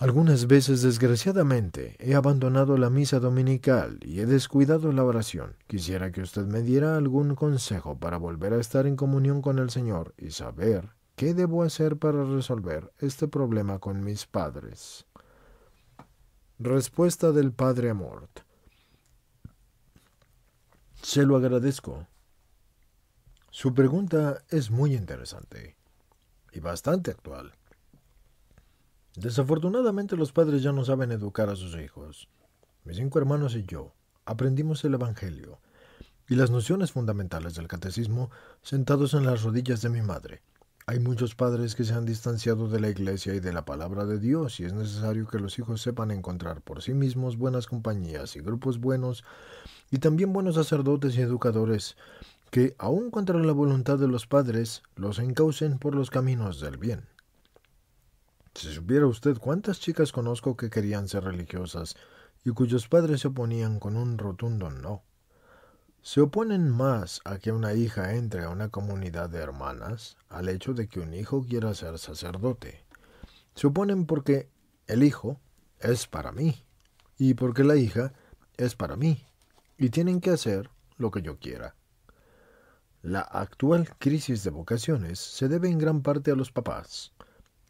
Algunas veces, desgraciadamente, he abandonado la misa dominical y he descuidado la oración. Quisiera que usted me diera algún consejo para volver a estar en comunión con el Señor y saber ¿Qué debo hacer para resolver este problema con mis padres? Respuesta del padre Amort. Se lo agradezco. Su pregunta es muy interesante y bastante actual. Desafortunadamente los padres ya no saben educar a sus hijos. Mis cinco hermanos y yo aprendimos el Evangelio y las nociones fundamentales del catecismo sentados en las rodillas de mi madre hay muchos padres que se han distanciado de la iglesia y de la palabra de Dios y es necesario que los hijos sepan encontrar por sí mismos buenas compañías y grupos buenos y también buenos sacerdotes y educadores que, aun contra la voluntad de los padres, los encaucen por los caminos del bien. Si supiera usted cuántas chicas conozco que querían ser religiosas y cuyos padres se oponían con un rotundo no. Se oponen más a que una hija entre a una comunidad de hermanas al hecho de que un hijo quiera ser sacerdote. Se oponen porque el hijo es para mí y porque la hija es para mí y tienen que hacer lo que yo quiera. La actual crisis de vocaciones se debe en gran parte a los papás.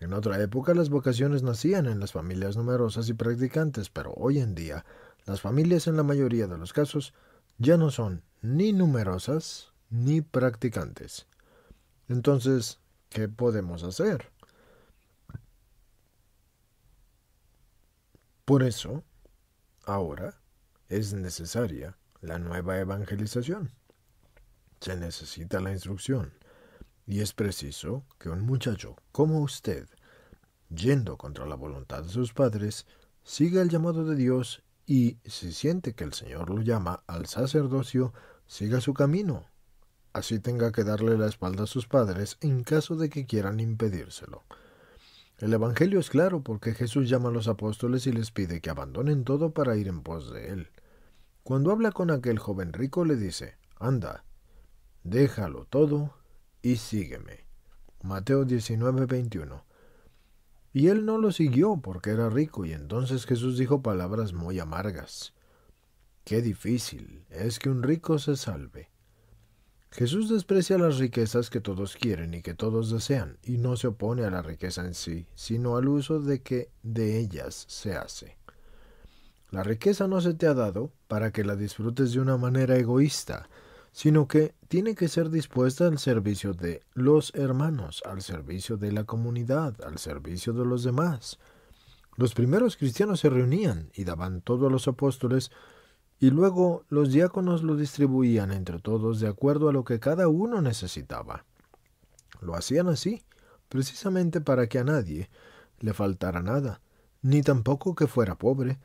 En otra época las vocaciones nacían en las familias numerosas y practicantes, pero hoy en día las familias en la mayoría de los casos ya no son ni numerosas ni practicantes. Entonces, ¿qué podemos hacer? Por eso, ahora es necesaria la nueva evangelización. Se necesita la instrucción. Y es preciso que un muchacho como usted, yendo contra la voluntad de sus padres, siga el llamado de Dios y si siente que el Señor lo llama al sacerdocio, siga su camino. Así tenga que darle la espalda a sus padres en caso de que quieran impedírselo. El Evangelio es claro porque Jesús llama a los apóstoles y les pide que abandonen todo para ir en pos de Él. Cuando habla con aquel joven rico le dice, anda, déjalo todo y sígueme. Mateo 19, 21. Y él no lo siguió porque era rico y entonces Jesús dijo palabras muy amargas. Qué difícil es que un rico se salve. Jesús desprecia las riquezas que todos quieren y que todos desean, y no se opone a la riqueza en sí, sino al uso de que de ellas se hace. La riqueza no se te ha dado para que la disfrutes de una manera egoísta, sino que tiene que ser dispuesta al servicio de los hermanos, al servicio de la comunidad, al servicio de los demás. Los primeros cristianos se reunían y daban todo a los apóstoles, y luego los diáconos lo distribuían entre todos de acuerdo a lo que cada uno necesitaba. Lo hacían así, precisamente para que a nadie le faltara nada, ni tampoco que fuera pobre,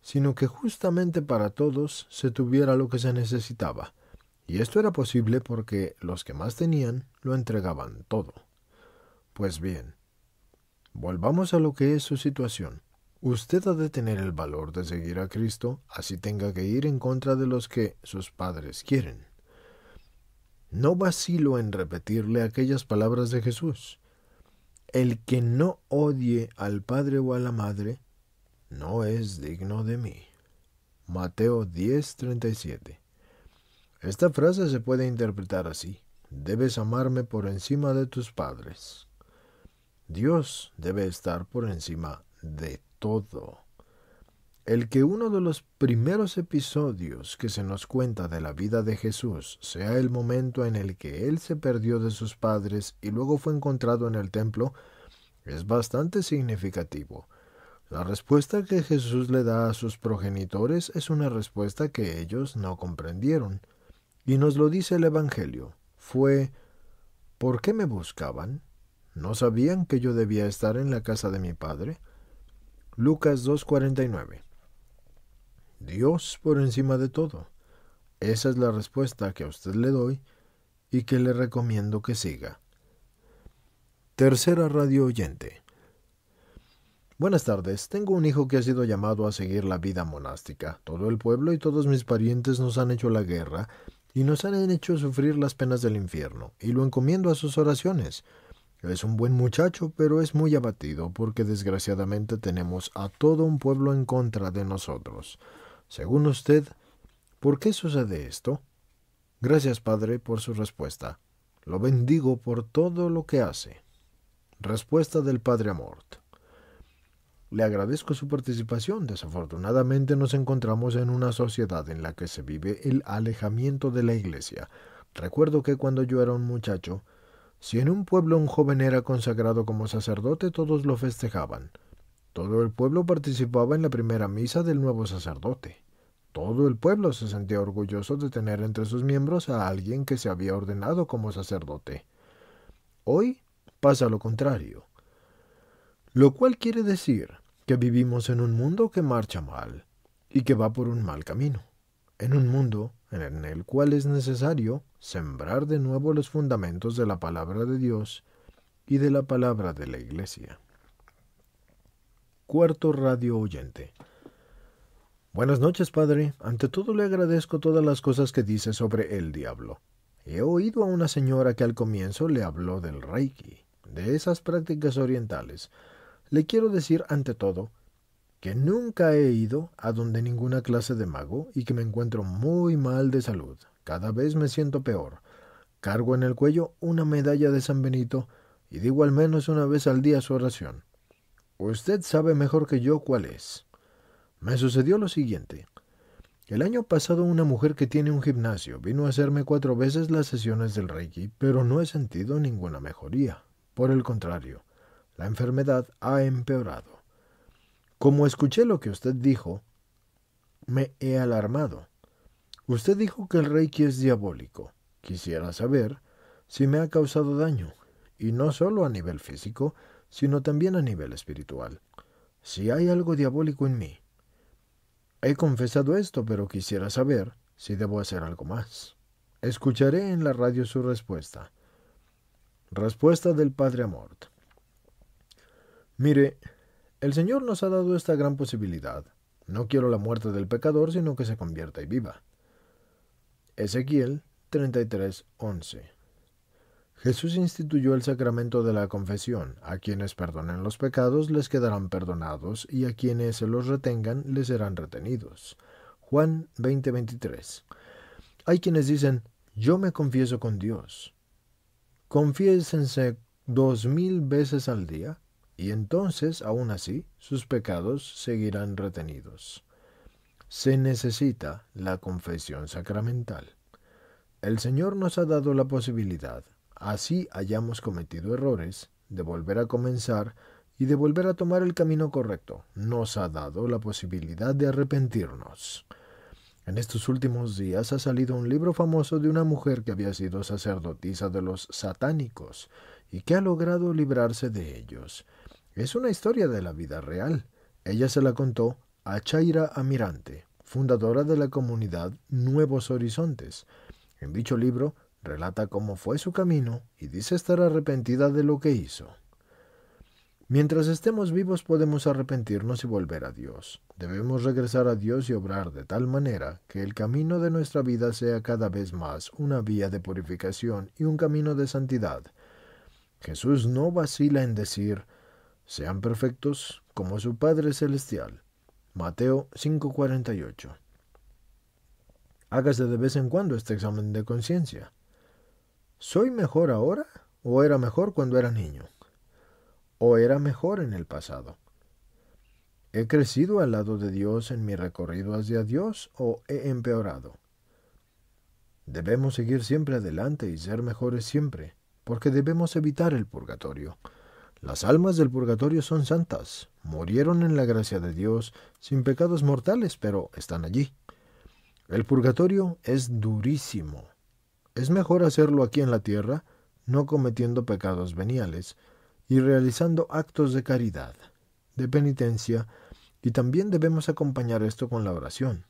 sino que justamente para todos se tuviera lo que se necesitaba y esto era posible porque los que más tenían lo entregaban todo. Pues bien, volvamos a lo que es su situación. Usted ha de tener el valor de seguir a Cristo, así tenga que ir en contra de los que sus padres quieren. No vacilo en repetirle aquellas palabras de Jesús. El que no odie al padre o a la madre, no es digno de mí. Mateo 10:37 esta frase se puede interpretar así. Debes amarme por encima de tus padres. Dios debe estar por encima de todo. El que uno de los primeros episodios que se nos cuenta de la vida de Jesús sea el momento en el que Él se perdió de sus padres y luego fue encontrado en el templo es bastante significativo. La respuesta que Jesús le da a sus progenitores es una respuesta que ellos no comprendieron. Y nos lo dice el Evangelio. Fue, ¿por qué me buscaban? ¿No sabían que yo debía estar en la casa de mi Padre? Lucas 2.49. Dios por encima de todo. Esa es la respuesta que a usted le doy y que le recomiendo que siga. Tercera radio oyente. Buenas tardes. Tengo un hijo que ha sido llamado a seguir la vida monástica. Todo el pueblo y todos mis parientes nos han hecho la guerra y nos han hecho sufrir las penas del infierno, y lo encomiendo a sus oraciones. Es un buen muchacho, pero es muy abatido, porque desgraciadamente tenemos a todo un pueblo en contra de nosotros. Según usted, ¿por qué sucede esto? Gracias, Padre, por su respuesta. Lo bendigo por todo lo que hace. Respuesta del Padre Amort. Le agradezco su participación. Desafortunadamente nos encontramos en una sociedad en la que se vive el alejamiento de la iglesia. Recuerdo que cuando yo era un muchacho, si en un pueblo un joven era consagrado como sacerdote, todos lo festejaban. Todo el pueblo participaba en la primera misa del nuevo sacerdote. Todo el pueblo se sentía orgulloso de tener entre sus miembros a alguien que se había ordenado como sacerdote. Hoy pasa lo contrario. Lo cual quiere decir que vivimos en un mundo que marcha mal y que va por un mal camino, en un mundo en el cual es necesario sembrar de nuevo los fundamentos de la palabra de Dios y de la palabra de la Iglesia. Cuarto Radio Oyente. Buenas noches, Padre. Ante todo le agradezco todas las cosas que dice sobre el diablo. He oído a una señora que al comienzo le habló del Reiki, de esas prácticas orientales, le quiero decir ante todo que nunca he ido a donde ninguna clase de mago y que me encuentro muy mal de salud. Cada vez me siento peor. Cargo en el cuello una medalla de San Benito y digo al menos una vez al día su oración. Usted sabe mejor que yo cuál es. Me sucedió lo siguiente. El año pasado una mujer que tiene un gimnasio vino a hacerme cuatro veces las sesiones del Reiki, pero no he sentido ninguna mejoría. Por el contrario, la enfermedad ha empeorado. Como escuché lo que usted dijo, me he alarmado. Usted dijo que el Reiki es diabólico. Quisiera saber si me ha causado daño, y no solo a nivel físico, sino también a nivel espiritual. Si hay algo diabólico en mí. He confesado esto, pero quisiera saber si debo hacer algo más. Escucharé en la radio su respuesta. Respuesta del Padre Amort. Mire, el Señor nos ha dado esta gran posibilidad. No quiero la muerte del pecador, sino que se convierta y viva. Ezequiel 33:11 Jesús instituyó el sacramento de la confesión. A quienes perdonen los pecados les quedarán perdonados y a quienes se los retengan les serán retenidos. Juan 20:23 Hay quienes dicen, yo me confieso con Dios. Confiésense dos mil veces al día y entonces, aún así, sus pecados seguirán retenidos. Se necesita la confesión sacramental. El Señor nos ha dado la posibilidad, así hayamos cometido errores, de volver a comenzar y de volver a tomar el camino correcto. Nos ha dado la posibilidad de arrepentirnos. En estos últimos días ha salido un libro famoso de una mujer que había sido sacerdotisa de los satánicos y que ha logrado librarse de ellos. Es una historia de la vida real. Ella se la contó a Chaira Amirante, fundadora de la comunidad Nuevos Horizontes. En dicho libro relata cómo fue su camino y dice estar arrepentida de lo que hizo. Mientras estemos vivos podemos arrepentirnos y volver a Dios. Debemos regresar a Dios y obrar de tal manera que el camino de nuestra vida sea cada vez más una vía de purificación y un camino de santidad. Jesús no vacila en decir, sean perfectos como su Padre Celestial. Mateo 5:48. Hágase de vez en cuando este examen de conciencia. ¿Soy mejor ahora o era mejor cuando era niño? ¿O era mejor en el pasado? ¿He crecido al lado de Dios en mi recorrido hacia Dios o he empeorado? Debemos seguir siempre adelante y ser mejores siempre, porque debemos evitar el purgatorio. Las almas del purgatorio son santas, murieron en la gracia de Dios, sin pecados mortales, pero están allí. El purgatorio es durísimo. Es mejor hacerlo aquí en la tierra, no cometiendo pecados veniales, y realizando actos de caridad, de penitencia, y también debemos acompañar esto con la oración.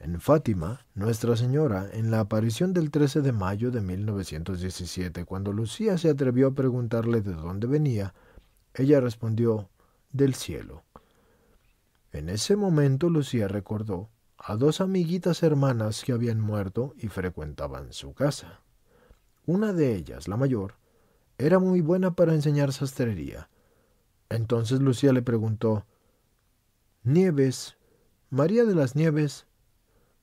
En Fátima, Nuestra Señora, en la aparición del 13 de mayo de 1917, cuando Lucía se atrevió a preguntarle de dónde venía, ella respondió, del cielo. En ese momento Lucía recordó a dos amiguitas hermanas que habían muerto y frecuentaban su casa. Una de ellas, la mayor, era muy buena para enseñar sastrería. Entonces Lucía le preguntó, Nieves, María de las Nieves,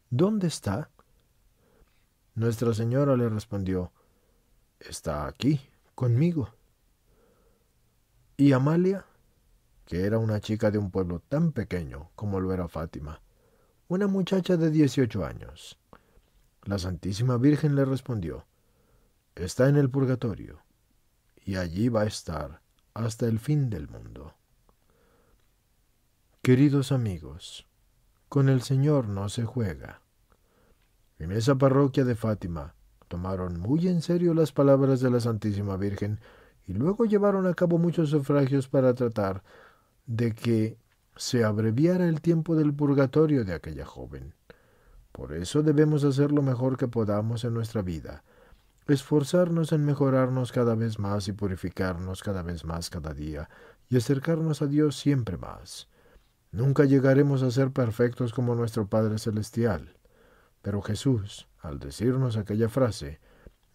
¿Dónde está? Nuestra Señora le respondió, Está aquí, conmigo. ¿Y Amalia? que era una chica de un pueblo tan pequeño como lo era Fátima, una muchacha de 18 años. La Santísima Virgen le respondió, Está en el purgatorio, y allí va a estar hasta el fin del mundo. Queridos amigos, con el Señor no se juega. En esa parroquia de Fátima tomaron muy en serio las palabras de la Santísima Virgen y luego llevaron a cabo muchos sufragios para tratar de que se abreviara el tiempo del purgatorio de aquella joven. Por eso debemos hacer lo mejor que podamos en nuestra vida, esforzarnos en mejorarnos cada vez más y purificarnos cada vez más cada día, y acercarnos a Dios siempre más. Nunca llegaremos a ser perfectos como nuestro Padre Celestial. Pero Jesús, al decirnos aquella frase,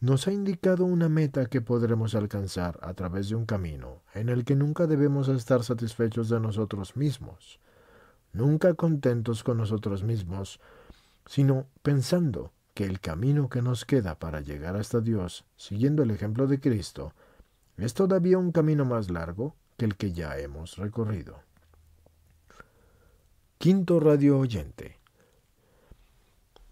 nos ha indicado una meta que podremos alcanzar a través de un camino en el que nunca debemos estar satisfechos de nosotros mismos, nunca contentos con nosotros mismos, sino pensando que el camino que nos queda para llegar hasta Dios, siguiendo el ejemplo de Cristo, es todavía un camino más largo que el que ya hemos recorrido. Quinto radio oyente.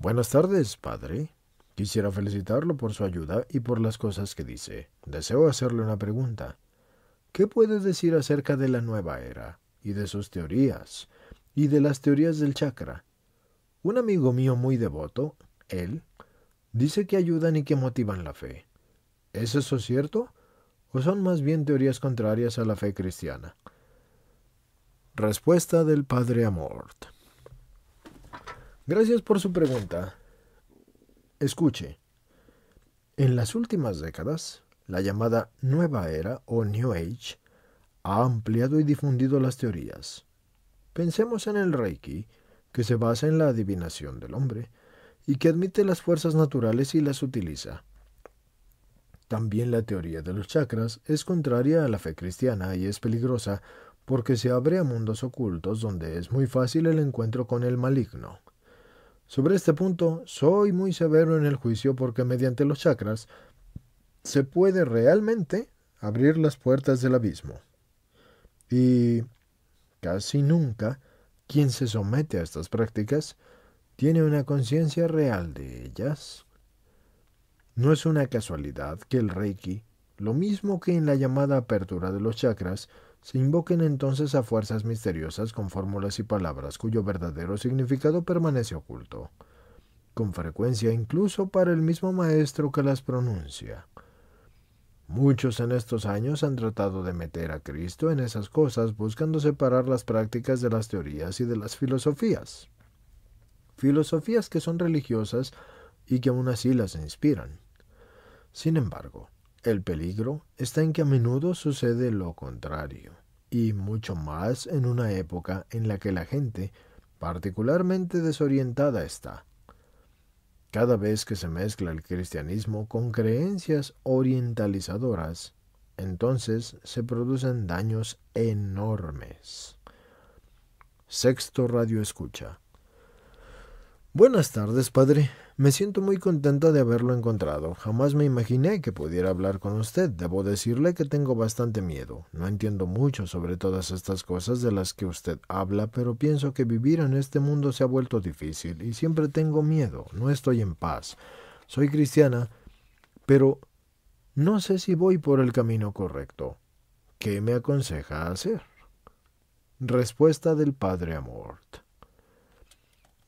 Buenas tardes, padre. Quisiera felicitarlo por su ayuda y por las cosas que dice. Deseo hacerle una pregunta. ¿Qué puede decir acerca de la nueva era y de sus teorías y de las teorías del chakra? Un amigo mío muy devoto, él, dice que ayudan y que motivan la fe. ¿Es eso cierto? ¿O son más bien teorías contrarias a la fe cristiana? Respuesta del Padre Amort. Gracias por su pregunta. Escuche. En las últimas décadas, la llamada Nueva Era o New Age ha ampliado y difundido las teorías. Pensemos en el Reiki, que se basa en la adivinación del hombre y que admite las fuerzas naturales y las utiliza. También la teoría de los chakras es contraria a la fe cristiana y es peligrosa porque se abre a mundos ocultos donde es muy fácil el encuentro con el maligno. Sobre este punto, soy muy severo en el juicio porque mediante los chakras se puede realmente abrir las puertas del abismo. Y casi nunca quien se somete a estas prácticas tiene una conciencia real de ellas. No es una casualidad que el Reiki, lo mismo que en la llamada apertura de los chakras, se invoquen entonces a fuerzas misteriosas con fórmulas y palabras cuyo verdadero significado permanece oculto, con frecuencia incluso para el mismo maestro que las pronuncia. Muchos en estos años han tratado de meter a Cristo en esas cosas buscando separar las prácticas de las teorías y de las filosofías. Filosofías que son religiosas y que aún así las inspiran. Sin embargo, el peligro está en que a menudo sucede lo contrario, y mucho más en una época en la que la gente particularmente desorientada está. Cada vez que se mezcla el cristianismo con creencias orientalizadoras, entonces se producen daños enormes. Sexto Radio Escucha. Buenas tardes, padre. Me siento muy contenta de haberlo encontrado. Jamás me imaginé que pudiera hablar con usted. Debo decirle que tengo bastante miedo. No entiendo mucho sobre todas estas cosas de las que usted habla, pero pienso que vivir en este mundo se ha vuelto difícil y siempre tengo miedo. No estoy en paz. Soy cristiana, pero no sé si voy por el camino correcto. ¿Qué me aconseja hacer? Respuesta del Padre Amort.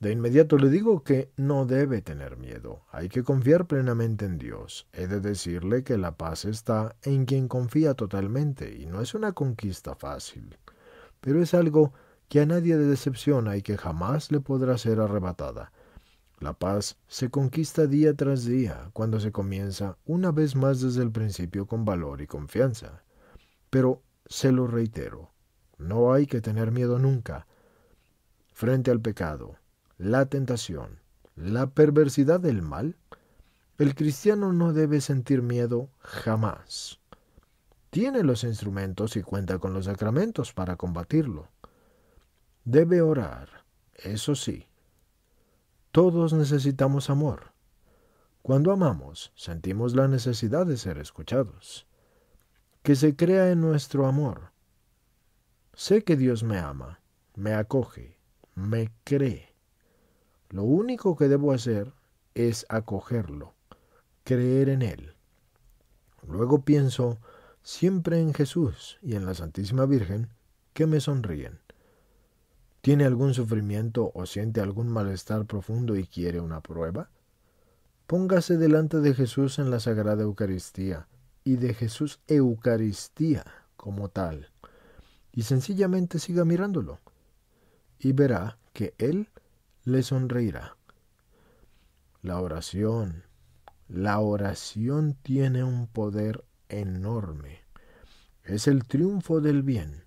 De inmediato le digo que no debe tener miedo, hay que confiar plenamente en Dios. He de decirle que la paz está en quien confía totalmente y no es una conquista fácil, pero es algo que a nadie de decepciona y que jamás le podrá ser arrebatada. La paz se conquista día tras día cuando se comienza una vez más desde el principio con valor y confianza. Pero se lo reitero, no hay que tener miedo nunca frente al pecado, la tentación, la perversidad del mal, el cristiano no debe sentir miedo jamás. Tiene los instrumentos y cuenta con los sacramentos para combatirlo. Debe orar, eso sí. Todos necesitamos amor. Cuando amamos, sentimos la necesidad de ser escuchados. Que se crea en nuestro amor. Sé que Dios me ama, me acoge, me cree. Lo único que debo hacer es acogerlo, creer en Él. Luego pienso siempre en Jesús y en la Santísima Virgen que me sonríen. ¿Tiene algún sufrimiento o siente algún malestar profundo y quiere una prueba? Póngase delante de Jesús en la Sagrada Eucaristía y de Jesús Eucaristía como tal, y sencillamente siga mirándolo, y verá que Él le sonreirá. La oración, la oración tiene un poder enorme. Es el triunfo del bien.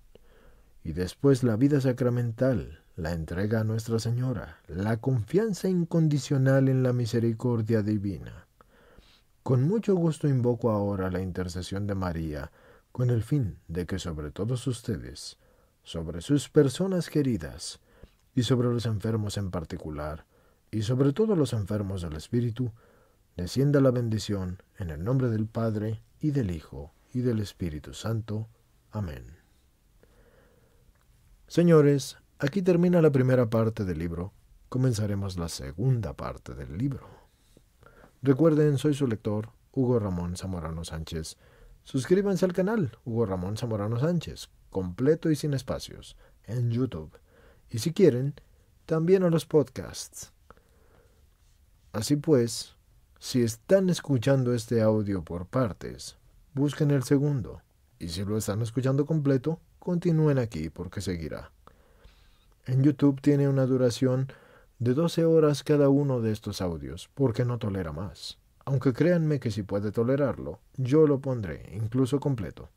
Y después la vida sacramental, la entrega a Nuestra Señora, la confianza incondicional en la misericordia divina. Con mucho gusto invoco ahora la intercesión de María, con el fin de que sobre todos ustedes, sobre sus personas queridas, y sobre los enfermos en particular, y sobre todo los enfermos del Espíritu, descienda la bendición en el nombre del Padre, y del Hijo, y del Espíritu Santo. Amén. Señores, aquí termina la primera parte del libro. Comenzaremos la segunda parte del libro. Recuerden, soy su lector, Hugo Ramón Zamorano Sánchez. Suscríbanse al canal Hugo Ramón Zamorano Sánchez, completo y sin espacios, en YouTube y si quieren, también a los podcasts. Así pues, si están escuchando este audio por partes, busquen el segundo, y si lo están escuchando completo, continúen aquí porque seguirá. En YouTube tiene una duración de 12 horas cada uno de estos audios, porque no tolera más. Aunque créanme que si puede tolerarlo, yo lo pondré, incluso completo.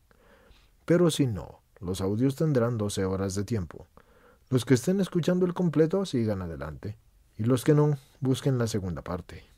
Pero si no, los audios tendrán 12 horas de tiempo. Los que estén escuchando el completo sigan adelante y los que no, busquen la segunda parte.